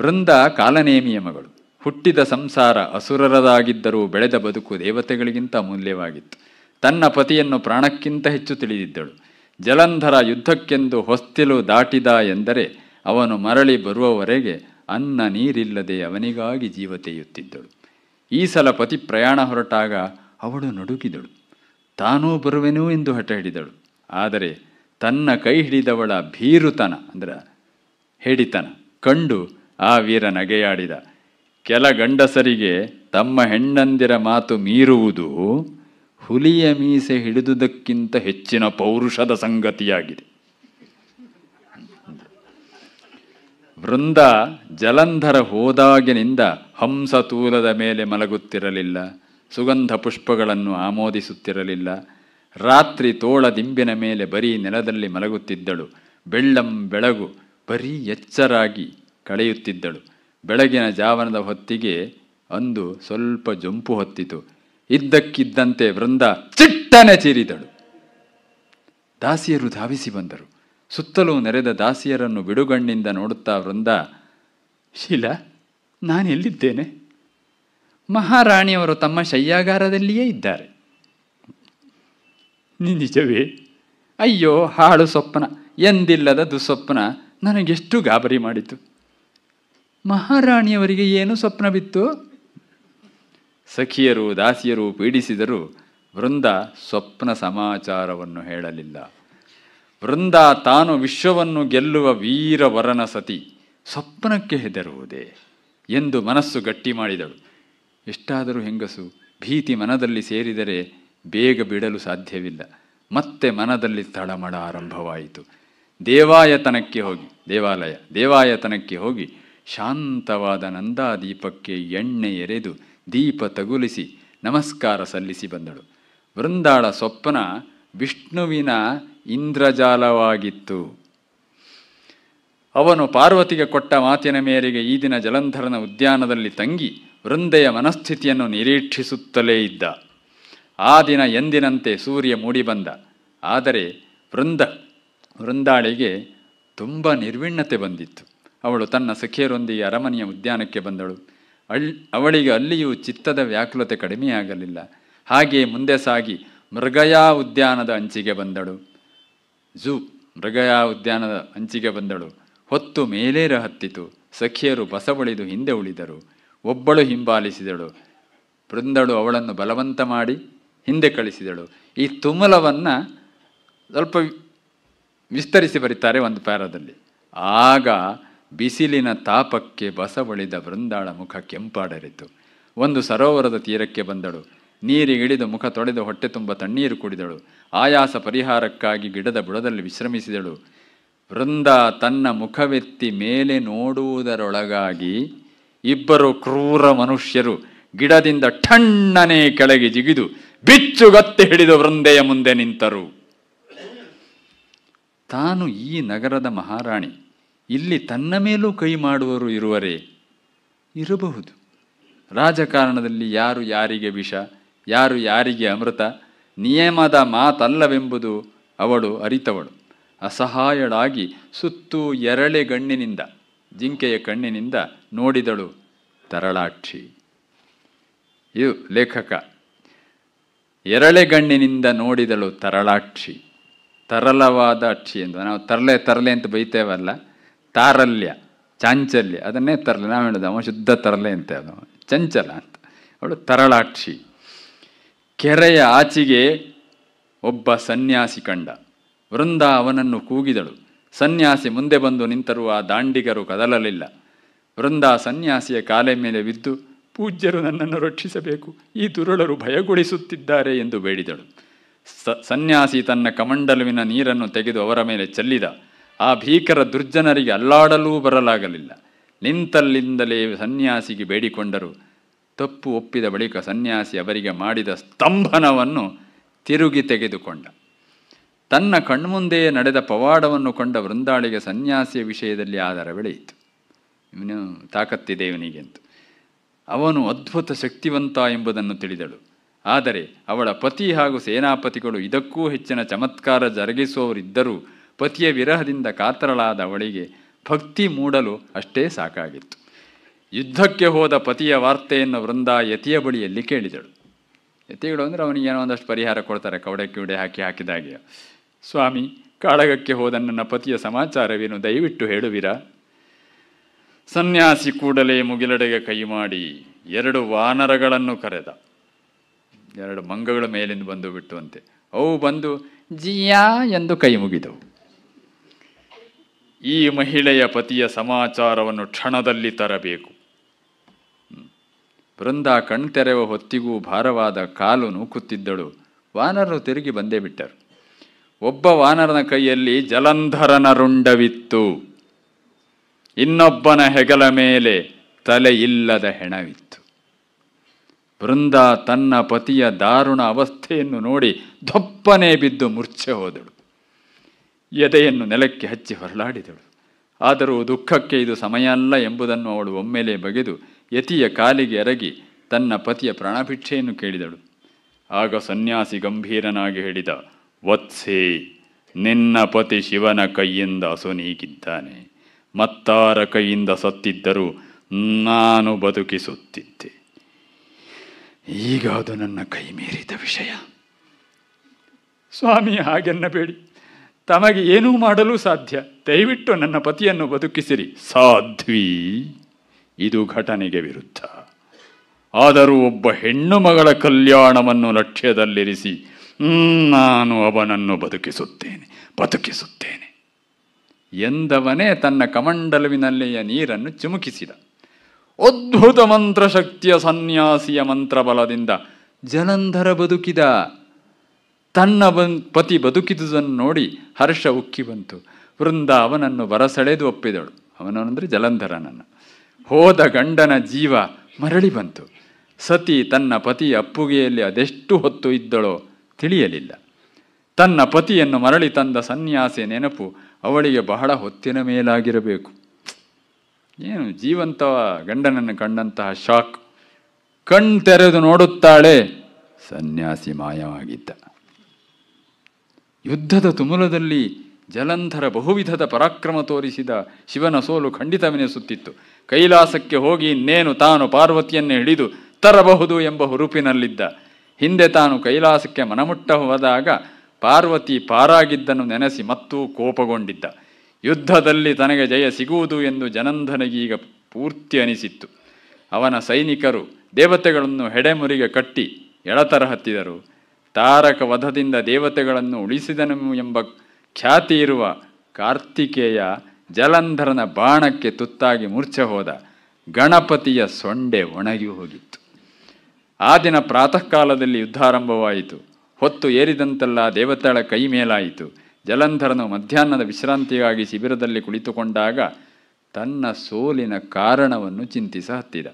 ವೃಂದ ಕಾಲನೇಮಿಯ ಮಗಳು ಹುಟ್ಟಿದ ಸಂಸಾರ ಅಸುರರದಾಗಿದ್ದರೂ ಬೆಳೆದ ಬದುಕು ದೇವತೆಗಳಿಗಿಂತ ಅಮೂಲ್ಯವಾಗಿತ್ತು ತನ್ನ ಪತಿಯನ್ನು ಪ್ರಾಣಕ್ಕಿಂತ ಹೆಚ್ಚು ತಿಳಿದಿದ್ದಳು ಜಲಂಧರ ಯುದ್ಧಕ್ಕೆಂದು ಹೊಸ್ತಿಲು ದಾಟಿದ ಎಂದರೆ ಅವನು ಮರಳಿ ಬರುವವರೆಗೆ ಅನ್ನ ನೀರಿಲ್ಲದೆ ಅವನಿಗಾಗಿ ಜೀವ ತೆಯುತ್ತಿದ್ದಳು ಈ ಸಲ ಪತಿ ಪ್ರಯಾಣ ಹೊರಟಾಗ ಅವಳು ನಡುಗಿದಳು ತಾನೂ ಬರುವೆನೂ ಎಂದು ಹಠ ಹಿಡಿದಳು ಆದರೆ ತನ್ನ ಕೈ ಹಿಡಿದವಳ ಭೀರುತನ ಅಂದ್ರೆ ಹೆಡಿತನ ಕಂಡು ಆ ವೀರ ನಗೆಯಾಡಿದ ಕೆಲ ಗಂಡಸರಿಗೆ ತಮ್ಮ ಹೆಣ್ಣಂದಿರ ಮಾತು ಮೀರುವುದು ಹುಲಿಯ ಮೀಸೆ ಹಿಡಿದುದಕ್ಕಿಂತ ಹೆಚ್ಚಿನ ಪೌರುಷದ ಸಂಗತಿಯಾಗಿದೆ ವೃಂದ ಜಲಂಧರ ಹೋದಾಗಿನಿಂದ ಹಂಸತೂಲದ ಮೇಲೆ ಮಲಗುತ್ತಿರಲಿಲ್ಲ ಸುಗಂಧ ಪುಷ್ಪಗಳನ್ನು ಆಮೋದಿಸುತ್ತಿರಲಿಲ್ಲ ರಾತ್ರಿ ತೋಳ ದಿಂಬಿನ ಮೇಲೆ ಬರೀ ನೆಲದಲ್ಲಿ ಮಲಗುತ್ತಿದ್ದಳು ಬೆಳ್ಳಂ ಬೆಳಗು ಬರೀ ಎಚ್ಚರಾಗಿ ಕಳೆಯುತ್ತಿದ್ದಳು ಬೆಳಗಿನ ಜಾವನದ ಹೊತ್ತಿಗೆ ಅಂದು ಸ್ವಲ್ಪ ಜೊಂಪು ಹೊತ್ತಿತು ಇದ್ದಕ್ಕಿದ್ದಂತೆ ವೃಂದ ಚಿಟ್ಟನೆ ಚೀರಿದಳು ದಾಸಿಯರು ಧಾವಿಸಿ ಬಂದರು ಸುತ್ತಲೂ ನೆರೆದ ದಾಸಿಯರನ್ನು ಬಿಡುಗಣ್ಣಿಂದ ನೋಡುತ್ತಾ ವೃಂದ ಶೀಲಾ ನಾನೆಲ್ಲಿದ್ದೇನೆ ಮಹಾರಾಣಿಯವರು ತಮ್ಮ ಶಯ್ಯಾಗಾರದಲ್ಲಿಯೇ ಇದ್ದಾರೆ ನಿಜವೇ ಅಯ್ಯೋ ಹಾಳು ಸ್ವಪ್ನ ಎಂದಿಲ್ಲದ ದುಸ್ವಪ್ನ ನನಗೆಷ್ಟು ಗಾಬರಿ ಮಾಡಿತು ಮಹಾರಾಣಿಯವರಿಗೆ ಏನು ಸ್ವಪ್ನ ಬಿತ್ತು ಸಖಿಯರು ದಾಸಿಯರು ಪೀಡಿಸಿದರೂ ವೃಂದ ಸ್ವಪ್ನ ಸಮಾಚಾರವನ್ನು ಹೇಳಲಿಲ್ಲ ವೃಂದ ತಾನು ವಿಶ್ವವನ್ನು ಗೆಲ್ಲುವ ವರನ ಸತಿ ಸ್ವಪ್ನಕ್ಕೆ ಹೆದರುವುದೇ ಎಂದು ಮನಸ್ಸು ಗಟ್ಟಿ ಮಾಡಿದಳು ಎಷ್ಟಾದರೂ ಹೆಂಗಸು ಭೀತಿ ಮನದಲ್ಲಿ ಸೇರಿದರೆ ಬೇಗ ಬಿಡಲು ಸಾಧ್ಯವಿಲ್ಲ ಮತ್ತೆ ಮನದಲ್ಲಿ ತಳಮಳ ಆರಂಭವಾಯಿತು ದೇವಾಯತನಕ್ಕೆ ಹೋಗಿ ದೇವಾಲಯ ದೇವಾಯತನಕ್ಕೆ ಹೋಗಿ ಶಾಂತವಾದ ನಂದಾದೀಪಕ್ಕೆ ಎಣ್ಣೆ ಎರೆದು ದೀಪ ತಗುಲಿಸಿ ನಮಸ್ಕಾರ ಸಲ್ಲಿಸಿ ಬಂದಳು ವೃಂದಾಳ ಸ್ವಪ್ನ ವಿಷ್ಣುವಿನ ಇಂದ್ರಜಾಲವಾಗಿತ್ತು ಅವನು ಪಾರ್ವತಿಗೆ ಕೊಟ್ಟ ಮಾತಿನ ಮೇರೆಗೆ ಈ ದಿನ ಜಲಂಧರನ ಉದ್ಯಾನದಲ್ಲಿ ತಂಗಿ ವೃಂದೆಯ ಮನಸ್ಥಿತಿಯನ್ನು ನಿರೀಕ್ಷಿಸುತ್ತಲೇ ಇದ್ದ ಆ ದಿನ ಎಂದಿನಂತೆ ಸೂರ್ಯ ಮೂಡಿಬಂದ ಆದರೆ ವೃಂದ ವೃಂದಾಳಿಗೆ ತುಂಬ ನಿರ್ವಿಣ್ಣತೆ ಬಂದಿತ್ತು ಅವಳು ತನ್ನ ಸಖಿಯರೊಂದಿಗೆ ಅರಮನೆಯ ಉದ್ಯಾನಕ್ಕೆ ಬಂದಳು ಅಳ್ ಅವಳಿಗೆ ಅಲ್ಲಿಯೂ ಚಿತ್ತದ ವ್ಯಾಕುಲತೆ ಕಡಿಮೆಯಾಗಲಿಲ್ಲ ಹಾಗೆಯೇ ಮುಂದೆ ಸಾಗಿ ಮೃಗಯಾ ಉದ್ಯಾನದ ಅಂಚಿಗೆ ಬಂದಳು ಝೂ ಮೃಗಯಾ ಉದ್ಯಾನದ ಅಂಚಿಗೆ ಬಂದಳು ಹೊತ್ತು ಮೇಲೇರ ಹತ್ತಿತು ಸಖಿಯರು ಬಸವಳಿದು ಹಿಂದೆ ಉಳಿದರು ಒಬ್ಬಳು ಹಿಂಬಾಲಿಸಿದಳು ಬೃಂದಳು ಅವಳನ್ನು ಬಲವಂತ ಮಾಡಿ ಹಿಂದೆ ಕಳಿಸಿದಳು ಈ ತುಮಲವನ್ನು ಸ್ವಲ್ಪ ವಿಸ್ತರಿಸಿ ಬರೀತಾರೆ ಒಂದು ಪ್ಯಾರದಲ್ಲಿ ಆಗ ಬಿಸಿಲಿನ ತಾಪಕ್ಕೆ ಬಸವಳಿದ ವೃಂದಾಳ ಮುಖ ಕೆಂಪಾಡರಿತು ಒಂದು ಸರೋವರದ ತೀರಕ್ಕೆ ಬಂದಳು ನೀರಿಗಿಳಿದು ಮುಖ ತೊಳೆದು ಹೊಟ್ಟೆ ತುಂಬ ತಣ್ಣೀರು ಕುಡಿದಳು ಆಯಾಸ ಪರಿಹಾರಕ್ಕಾಗಿ ಗಿಡದ ಬುಡದಲ್ಲಿ ವಿಶ್ರಮಿಸಿದಳು ವೃಂದ ತನ್ನ ಮುಖವೆತ್ತಿ ಮೇಲೆ ನೋಡುವುದರೊಳಗಾಗಿ ಇಬ್ಬರು ಕ್ರೂರ ಮನುಷ್ಯರು ಗಿಡದಿಂದ ಠಣ್ಣನೆ ಕೆಳಗೆ ಜಿಗಿದು ಬಿಚ್ಚುಗತ್ತೆ ಹಿಡಿದು ವೃಂದೆಯ ಮುಂದೆ ನಿಂತರು ತಾನು ಈ ನಗರದ ಮಹಾರಾಣಿ ಇಲ್ಲಿ ತನ್ನ ಮೇಲೂ ಕೈ ಮಾಡುವರು ಇರುವರೇ ಇರಬಹುದು ರಾಜಕಾರಣದಲ್ಲಿ ಯಾರು ಯಾರಿಗೆ ವಿಷ ಯಾರು ಯಾರಿಗೆ ಅಮೃತ ನಿಯಮದ ಮಾತಲ್ಲವೆಂಬುದು ಅವಳು ಅರಿತವಳು ಅಸಹಾಯಳಾಗಿ ಸುತ್ತು ಎರಳೆ ಗಣ್ಣಿನಿಂದ ಜಿಂಕೆಯ ಕಣ್ಣಿನಿಂದ ನೋಡಿದಳು ತರಳಾಕ್ಷಿ ಇದು ಲೇಖಕ ಎರಳೆಗಣ್ಣಿನಿಂದ ನೋಡಿದಳು ತರಳಾಕ್ಷಿ ತರಳವಾದ ಅಕ್ಷಿ ಎಂದು ನಾವು ತರಲೆ ತರಲೆ ಅಂತ ಬೈತೇವಲ್ಲ ತಾರಲ್ಯ ಚಾಂಚಲ್ಯ ಅದನ್ನೇ ತರಲೆ ನಾವು ಹೇಳಿದ ಅವ ಶುದ್ಧ ತರಲೆ ಅಂತೆ ಅದು ಚಂಚಲ ಅಂತ ಅವಳು ತರಳಾಕ್ಷಿ ಕೆರೆಯ ಆಚೆಗೆ ಒಬ್ಬ ಸನ್ಯಾಸಿ ಕಂಡ ವೃಂದ ಅವನನ್ನು ಕೂಗಿದಳು ಸನ್ಯಾಸಿ ಮುಂದೆ ಬಂದು ನಿಂತಿರುವ ಆ ದಾಂಡಿಗರು ಕದಲಲಿಲ್ಲ ವೃಂದ ಸನ್ಯಾಸಿಯ ಕಾಲೆ ಮೇಲೆ ಬಿದ್ದು ಪೂಜ್ಯರು ನನ್ನನ್ನು ರಕ್ಷಿಸಬೇಕು ಈ ದುರುಳರು ಭಯಗೊಳಿಸುತ್ತಿದ್ದಾರೆ ಎಂದು ಬೇಡಿದಳು ಸ ಸನ್ಯಾಸಿ ತನ್ನ ಕಮಂಡಲುವಿನ ನೀರನ್ನು ತೆಗೆದು ಅವರ ಮೇಲೆ ಚೆಲ್ಲಿದ ಆ ಭೀಕರ ದುರ್ಜನರಿಗೆ ಅಲ್ಲಾಡಲೂ ಬರಲಾಗಲಿಲ್ಲ ನಿಂತಲ್ಲಿಂದಲೇ ಸನ್ಯಾಸಿಗೆ ಬೇಡಿಕೊಂಡರು ತಪ್ಪು ಒಪ್ಪಿದ ಬಳಿಕ ಸನ್ಯಾಸಿ ಅವರಿಗೆ ಮಾಡಿದ ಸ್ತಂಭನವನ್ನು ತಿರುಗಿ ತೆಗೆದುಕೊಂಡ ತನ್ನ ಕಣ್ಮುಂದೆಯೇ ನಡೆದ ಪವಾಡವನ್ನು ಕಂಡ ವೃಂದಾಳಿಗೆ ಸನ್ಯಾಸಿಯ ವಿಷಯದಲ್ಲಿ ಆಧಾರ ಬೆಳೆಯಿತು ಇವನು ತಾಕತ್ತಿದೆ ಅಂತ ಅವನು ಅದ್ಭುತ ಶಕ್ತಿವಂತ ಎಂಬುದನ್ನು ತಿಳಿದಳು ಆದರೆ ಅವಳ ಪತಿ ಹಾಗೂ ಸೇನಾಪತಿಗಳು ಇದಕ್ಕೂ ಹೆಚ್ಚಿನ ಚಮತ್ಕಾರ ಜರುಗಿಸುವವರಿದ್ದರೂ ಪತಿಯ ವಿರಹದಿಂದ ಕಾತರಳಾದ ಅವಳಿಗೆ ಭಕ್ತಿ ಮೂಡಲು ಅಷ್ಟೇ ಸಾಕಾಗಿತ್ತು ಯುದ್ಧಕ್ಕೆ ಹೋದ ಪತಿಯ ವಾರ್ತೆಯನ್ನು ವೃಂದ ಯತಿಯ ಬಳಿಯಲ್ಲಿ ಕೇಳಿದಳು ಯತಿಗಳು ಅಂದರೆ ಅವನಿಗೆ ಏನೋ ಒಂದಷ್ಟು ಪರಿಹಾರ ಕೊಡ್ತಾರೆ ಕವಡೆ ಕಿವಡೆ ಹಾಕಿ ಹಾಕಿದಾಗೆ ಸ್ವಾಮಿ ಕಾಳಗಕ್ಕೆ ಹೋದ ನನ್ನ ಪತಿಯ ಸಮಾಚಾರವೇನು ದಯವಿಟ್ಟು ಹೇಳುವಿರಾ ಸನ್ಯಾಸಿ ಕೂಡಲೇ ಮುಗಿಲಡೆಗೆ ಕೈ ಮಾಡಿ ಎರಡು ವಾನರಗಳನ್ನು ಕರೆದ ಎರಡು ಮಂಗಗಳ ಮೇಲಿಂದ ಬಂದು ಬಿಟ್ಟುವಂತೆ ಅವು ಬಂದು ಜಿಯಾ ಎಂದು ಕೈ ಮುಗಿದವು ಈ ಮಹಿಳೆಯ ಪತಿಯ ಸಮಾಚಾರವನ್ನು ಕ್ಷಣದಲ್ಲಿ ತರಬೇಕು ಬೃಂದ ಕಣ್ತೆರೆವ ಹೊತ್ತಿಗೂ ಭಾರವಾದ ಕಾಲು ನೂಕುತ್ತಿದ್ದಳು ವಾನರರು ತಿರುಗಿ ಬಂದೇ ಬಿಟ್ಟರು ಒಬ್ಬ ವಾನರನ ಕೈಯಲ್ಲಿ ಜಲಂಧರನ ರುಂಡವಿತ್ತು ಇನ್ನೊಬ್ಬನ ಹೆಗಲ ಮೇಲೆ ತಲೆ ಇಲ್ಲದ ಹೆಣವಿತ್ತು ಬೃಂದ ತನ್ನ ಪತಿಯ ದಾರುಣ ಅವಸ್ಥೆಯನ್ನು ನೋಡಿ ಧೊಪ್ಪನೆ ಬಿದ್ದು ಮುರ್ಛೆ ಹೋದಳು ಎದೆಯನ್ನು ನೆಲಕ್ಕೆ ಹಚ್ಚಿ ಹೊರಲಾಡಿದಳು ಆದರೂ ದುಃಖಕ್ಕೆ ಇದು ಸಮಯ ಅಲ್ಲ ಎಂಬುದನ್ನು ಅವಳು ಒಮ್ಮೆಲೇ ಬಗೆದು ಯತಿಯ ಕಾಲಿಗೆ ಎರಗಿ ತನ್ನ ಪತಿಯ ಪ್ರಾಣಭಿಕ್ಷೆಯನ್ನು ಕೇಳಿದಳು ಆಗ ಸನ್ಯಾಸಿ ಗಂಭೀರನಾಗಿ ಹೇಳಿದ ವತ್ಸೇ ನಿನ್ನ ಪತಿ ಶಿವನ ಕೈಯಿಂದ ಅಸುನೀಗಿದ್ದಾನೆ ಮತ್ತಾರ ಕೈಯಿಂದ ಸತ್ತಿದ್ದರೂ ನಾನು ಬದುಕಿಸುತ್ತಿದ್ದೆ ಈಗ ಅದು ನನ್ನ ಕೈ ಮೀರಿದ ವಿಷಯ ಸ್ವಾಮಿ ಹಾಗೆನ್ನಬೇಡಿ ತಮಗೆ ಏನೂ ಮಾಡಲು ಸಾಧ್ಯ ದಯವಿಟ್ಟು ನನ್ನ ಪತಿಯನ್ನು ಬದುಕಿಸಿರಿ ಸಾಧ್ವಿ ಇದು ಘಟನೆಗೆ ವಿರುದ್ಧ ಆದರೂ ಒಬ್ಬ ಹೆಣ್ಣು ಮಗಳ ಕಲ್ಯಾಣವನ್ನು ಲಕ್ಷ್ಯದಲ್ಲಿರಿಸಿ ನಾನು ಅವನನ್ನು ಬದುಕಿಸುತ್ತೇನೆ ಬದುಕಿಸುತ್ತೇನೆ ಎಂದವನೇ ತನ್ನ ಕಮಂಡಲುವಿನಲ್ಲಿಯ ನೀರನ್ನು ಚುಮುಕಿಸಿದ ಅದ್ಭುತ ಮಂತ್ರಶಕ್ತಿಯ ಸನ್ಯಾಸಿಯ ಮಂತ್ರಬಲದಿಂದ ಜಲಂಧರ ಬದುಕಿದ ತನ್ನ ಬನ್ ಪತಿ ಬದುಕಿದುದನ್ನು ನೋಡಿ ಹರ್ಷ ಉಕ್ಕಿ ಬಂತು ವೃಂದ ಅವನನ್ನು ಬರಸೆಳೆದು ಒಪ್ಪಿದಳು ಅವನಂದರೆ ಜಲಂಧರನನ್ನು ಹೋದ ಗಂಡನ ಜೀವ ಮರಳಿ ಬಂತು ಸತಿ ತನ್ನ ಪತಿಯ ಅಪ್ಪುಗೆಯಲ್ಲಿ ಅದೆಷ್ಟು ಹೊತ್ತು ಇದ್ದಳೋ ತಿಳಿಯಲಿಲ್ಲ ತನ್ನ ಪತಿಯನ್ನು ಮರಳಿ ತಂದ ಸನ್ಯಾಸಿ ನೆನಪು ಅವಳಿಗೆ ಬಹಳ ಹೊತ್ತಿನ ಮೇಲಾಗಿರಬೇಕು ಏನು ಜೀವಂತ ಗಂಡನನ್ನು ಕಂಡಂತಹ ಶಾಕ್ ಕಣ್ ತೆರೆದು ನೋಡುತ್ತಾಳೆ ಸನ್ಯಾಸಿ ಮಾಯವಾಗಿದ್ದ ಯುದ್ಧದ ತುಮುಲದಲ್ಲಿ ಜಲಂಧರ ಬಹುವಿಧದ ಪರಾಕ್ರಮ ತೋರಿಸಿದ ಶಿವನ ಸೋಲು ಖಂಡಿತವೆನಿಸುತ್ತಿತ್ತು ಕೈಲಾಸಕ್ಕೆ ಹೋಗಿ ಇನ್ನೇನು ತಾನು ಪಾರ್ವತಿಯನ್ನು ಹಿಡಿದು ತರಬಹುದು ಎಂಬ ಹುರುಪಿನಲ್ಲಿದ್ದ ಹಿಂದೆ ತಾನು ಕೈಲಾಸಕ್ಕೆ ಮನಮುಟ್ಟ ಹೋದಾಗ ಪಾರ್ವತಿ ಪಾರಾಗಿದ್ದನ್ನು ನೆನೆಸಿ ಮತ್ತೂ ಕೋಪಗೊಂಡಿದ್ದ ಯುದ್ಧದಲ್ಲಿ ತನಗೆ ಜಯ ಸಿಗುವುದು ಎಂದು ಜನಂಧನಗೀಗ ಪೂರ್ತಿ ಅನಿಸಿತ್ತು ಅವನ ಸೈನಿಕರು ದೇವತೆಗಳನ್ನು ಹೆಡೆಮುರಿಗೆ ಕಟ್ಟಿ ಎಳತರ ಹತ್ತಿದರು ತಾರಕ ವಧದಿಂದ ದೇವತೆಗಳನ್ನು ಉಳಿಸಿದನು ಎಂಬ ಖ್ಯಾತಿ ಇರುವ ಕಾರ್ತಿಕೇಯ ಜಲಂಧರನ ಬಾಣಕ್ಕೆ ತುತ್ತಾಗಿ ಮೂರ್ಛೆ ಹೋದ ಗಣಪತಿಯ ಸೊಂಡೆ ಒಣಗಿ ಹೋಗಿತ್ತು ಆ ದಿನ ಪ್ರಾತಃ ಕಾಲದಲ್ಲಿ ಯುದ್ಧಾರಂಭವಾಯಿತು ಹೊತ್ತು ಏರಿದಂತೆಲ್ಲ ದೇವತೆಗಳ ಕೈ ಮೇಲಾಯಿತು ಜಲಂಧರನು ಮಧ್ಯಾಹ್ನದ ವಿಶ್ರಾಂತಿಗಾಗಿ ಶಿಬಿರದಲ್ಲಿ ಕುಳಿತುಕೊಂಡಾಗ ತನ್ನ ಸೋಲಿನ ಕಾರಣವನ್ನು ಚಿಂತಿಸ ಹತ್ತಿದ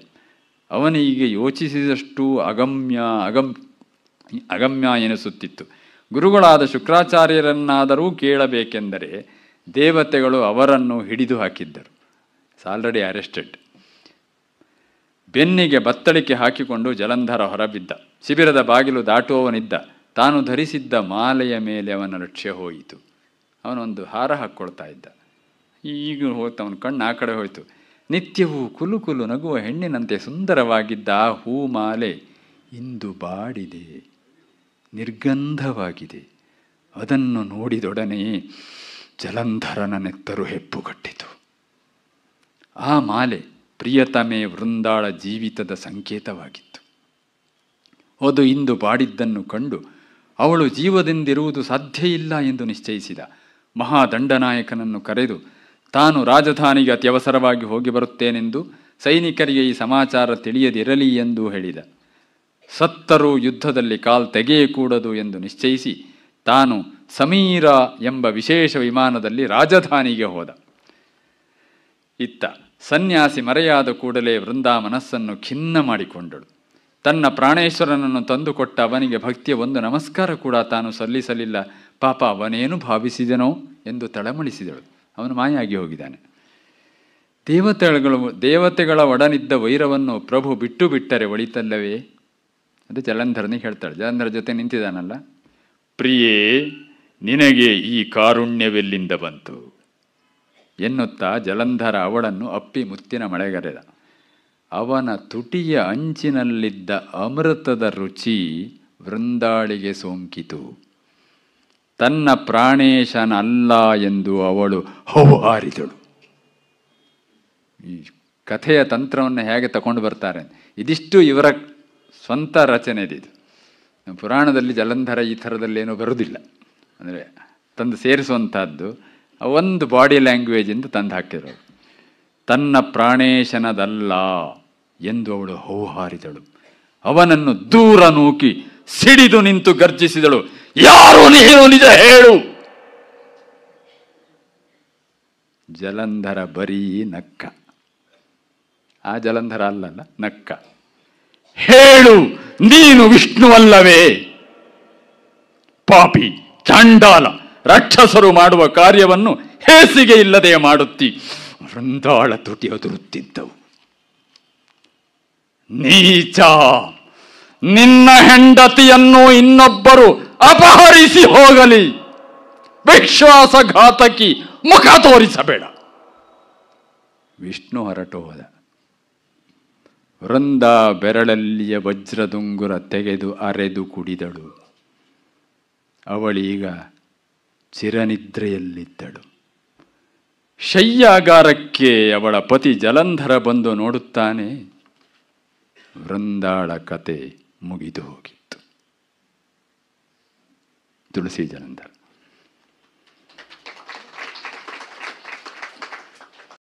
ಅವನಿಗೆ ಯೋಚಿಸಿದಷ್ಟು ಅಗಮ್ಯ ಅಗಮ್ ಅಗಮ್ಯ ಎನಿಸುತ್ತಿತ್ತು ಗುರುಗಳಾದ ಶುಕ್ರಾಚಾರ್ಯರನ್ನಾದರೂ ಕೇಳಬೇಕೆಂದರೆ ದೇವತೆಗಳು ಅವರನ್ನು ಹಿಡಿದು ಹಾಕಿದ್ದರು ಸಾಲ್ರೆಡಿ ಆಲ್ರೆಡಿ ಅರೆಸ್ಟೆಡ್ ಬೆನ್ನಿಗೆ ಬತ್ತಳಿಕೆ ಹಾಕಿಕೊಂಡು ಜಲಂಧರ ಹೊರಬಿದ್ದ ಶಿಬಿರದ ಬಾಗಿಲು ದಾಟುವವನಿದ್ದ ತಾನು ಧರಿಸಿದ್ದ ಮಾಲೆಯ ಮೇಲೆ ಅವನ ಲಕ್ಷ್ಯ ಹೋಯಿತು ಅವನೊಂದು ಹಾರ ಹಾಕ್ಕೊಳ್ತಾ ಇದ್ದ ಈಗ ಹೋಗ್ತಾ ಅವನ ಕಣ್ಣು ಆ ಕಡೆ ಹೋಯಿತು ನಿತ್ಯವೂ ಕುಲು ಕುಲು ನಗುವ ಹೆಣ್ಣಿನಂತೆ ಸುಂದರವಾಗಿದ್ದ ಆ ಹೂ ಮಾಲೆ ಇಂದು ಬಾಡಿದೆ ನಿರ್ಗಂಧವಾಗಿದೆ ಅದನ್ನು ನೋಡಿದೊಡನೆಯೇ ಜಲಂಧರನ ನೆತ್ತರು ಹೆಪ್ಪುಗಟ್ಟಿತು ಆ ಮಾಲೆ ಪ್ರಿಯತಮೆ ವೃಂದಾಳ ಜೀವಿತದ ಸಂಕೇತವಾಗಿತ್ತು ಅದು ಇಂದು ಬಾಡಿದ್ದನ್ನು ಕಂಡು ಅವಳು ಜೀವದಿಂದಿರುವುದು ಸಾಧ್ಯ ಇಲ್ಲ ಎಂದು ನಿಶ್ಚಯಿಸಿದ ಮಹಾದಂಡನಾಯಕನನ್ನು ಕರೆದು ತಾನು ರಾಜಧಾನಿಗೆ ಅತ್ಯವಸರವಾಗಿ ಹೋಗಿ ಬರುತ್ತೇನೆಂದು ಸೈನಿಕರಿಗೆ ಈ ಸಮಾಚಾರ ತಿಳಿಯದಿರಲಿ ಎಂದು ಹೇಳಿದ ಸತ್ತರೂ ಯುದ್ಧದಲ್ಲಿ ಕಾಲ್ ತೆಗೆಯಕೂಡದು ಎಂದು ನಿಶ್ಚಯಿಸಿ ತಾನು ಸಮೀರ ಎಂಬ ವಿಶೇಷ ವಿಮಾನದಲ್ಲಿ ರಾಜಧಾನಿಗೆ ಹೋದ ಇತ್ತ ಸನ್ಯಾಸಿ ಮರೆಯಾದ ಕೂಡಲೇ ವೃಂದಾ ಮನಸ್ಸನ್ನು ಖಿನ್ನ ಮಾಡಿಕೊಂಡಳು ತನ್ನ ಪ್ರಾಣೇಶ್ವರನನ್ನು ತಂದುಕೊಟ್ಟ ಅವನಿಗೆ ಭಕ್ತಿಯ ಒಂದು ನಮಸ್ಕಾರ ಕೂಡ ತಾನು ಸಲ್ಲಿಸಲಿಲ್ಲ ಪಾಪ ಅವನೇನು ಭಾವಿಸಿದನೋ ಎಂದು ತಳಮಳಿಸಿದಳು ಅವನು ಮಾಯಾಗಿ ಹೋಗಿದ್ದಾನೆ ದೇವತೆಗಳು ದೇವತೆಗಳ ಒಡನಿದ್ದ ವೈರವನ್ನು ಪ್ರಭು ಬಿಟ್ಟು ಬಿಟ್ಟರೆ ಒಳಿತಲ್ಲವೇ ಅಂತ ಜಲಂಧರನಿಗೆ ಹೇಳ್ತಾಳೆ ಜಲಂಧರ ಜೊತೆ ನಿಂತಿದ್ದಾನಲ್ಲ ಪ್ರಿಯೇ ನಿನಗೆ ಈ ಕಾರುಣ್ಯವೆಲ್ಲಿಂದ ಬಂತು ಎನ್ನುತ್ತಾ ಜಲಂಧರ ಅವಳನ್ನು ಅಪ್ಪಿ ಮುತ್ತಿನ ಮಳೆಗರೆದ ಅವನ ತುಟಿಯ ಅಂಚಿನಲ್ಲಿದ್ದ ಅಮೃತದ ರುಚಿ ವೃಂದಾಳಿಗೆ ಸೋಂಕಿತು ತನ್ನ ಪ್ರಾಣೇಶನ ಅಲ್ಲ ಎಂದು ಅವಳು ಹೌಹಾರಿದಳು ಈ ಕಥೆಯ ತಂತ್ರವನ್ನು ಹೇಗೆ ತಗೊಂಡು ಬರ್ತಾರೆ ಇದಿಷ್ಟು ಇವರ ಸ್ವಂತ ರಚನೆ ಪುರಾಣದಲ್ಲಿ ಜಲಂಧರ ಈ ಥರದಲ್ಲಿ ಏನೂ ಬರುವುದಿಲ್ಲ ಅಂದರೆ ತಂದು ಸೇರಿಸುವಂಥದ್ದು ಒಂದು ಬಾಡಿ ಲ್ಯಾಂಗ್ವೇಜಿಂದ ತಂದು ಹಾಕಿದವಳು ತನ್ನ ಪ್ರಾಣೇಶನದಲ್ಲ ಎಂದು ಅವಳು ಹೌಹಾರಿದಳು ಅವನನ್ನು ದೂರ ನೂಕಿ ಸಿಡಿದು ನಿಂತು ಗರ್ಜಿಸಿದಳು ಯಾರು ನೀನು ನಿಜ ಹೇಳು ಜಲಂಧರ ಬರೀ ನಕ್ಕ ಆ ಜಲಂಧರ ಅಲ್ಲಲ್ಲ ನಕ್ಕ ಹೇಳು ನೀನು ವಿಷ್ಣುವಲ್ಲವೇ ಪಾಪಿ ಚಂಡಾಲ ರಕ್ಷಸರು ಮಾಡುವ ಕಾರ್ಯವನ್ನು ಹೇಸಿಗೆ ಇಲ್ಲದೆ ಮಾಡುತ್ತಿ ವೃಂದಾಳ ತುಟಿ ಅದುರುತ್ತಿದ್ದವು ನೀಚ ನಿನ್ನ ಹೆಂಡತಿಯನ್ನು ಇನ್ನೊಬ್ಬರು ಅಪಹರಿಸಿ ಹೋಗಲಿ ವಿಶ್ವಾಸಘಾತಕಿ ಮುಖ ತೋರಿಸಬೇಡ ವಿಷ್ಣು ಹೊರಟು ಹೋದ ವೃಂದ ಬೆರಳಲ್ಲಿಯ ವಜ್ರದುಂಗುರ ತೆಗೆದು ಅರೆದು ಕುಡಿದಳು ಅವಳೀಗ ಚಿರನಿದ್ರೆಯಲ್ಲಿದ್ದಳು ಶಯ್ಯಾಗಾರಕ್ಕೆ ಅವಳ ಪತಿ ಜಲಂಧರ ಬಂದು ನೋಡುತ್ತಾನೆ ವೃಂದಾಳ ಕತೆ ಮುಗಿದು ಹೋಗಿತ್ತು ತುಳಸಿ ಜಲಂಧರ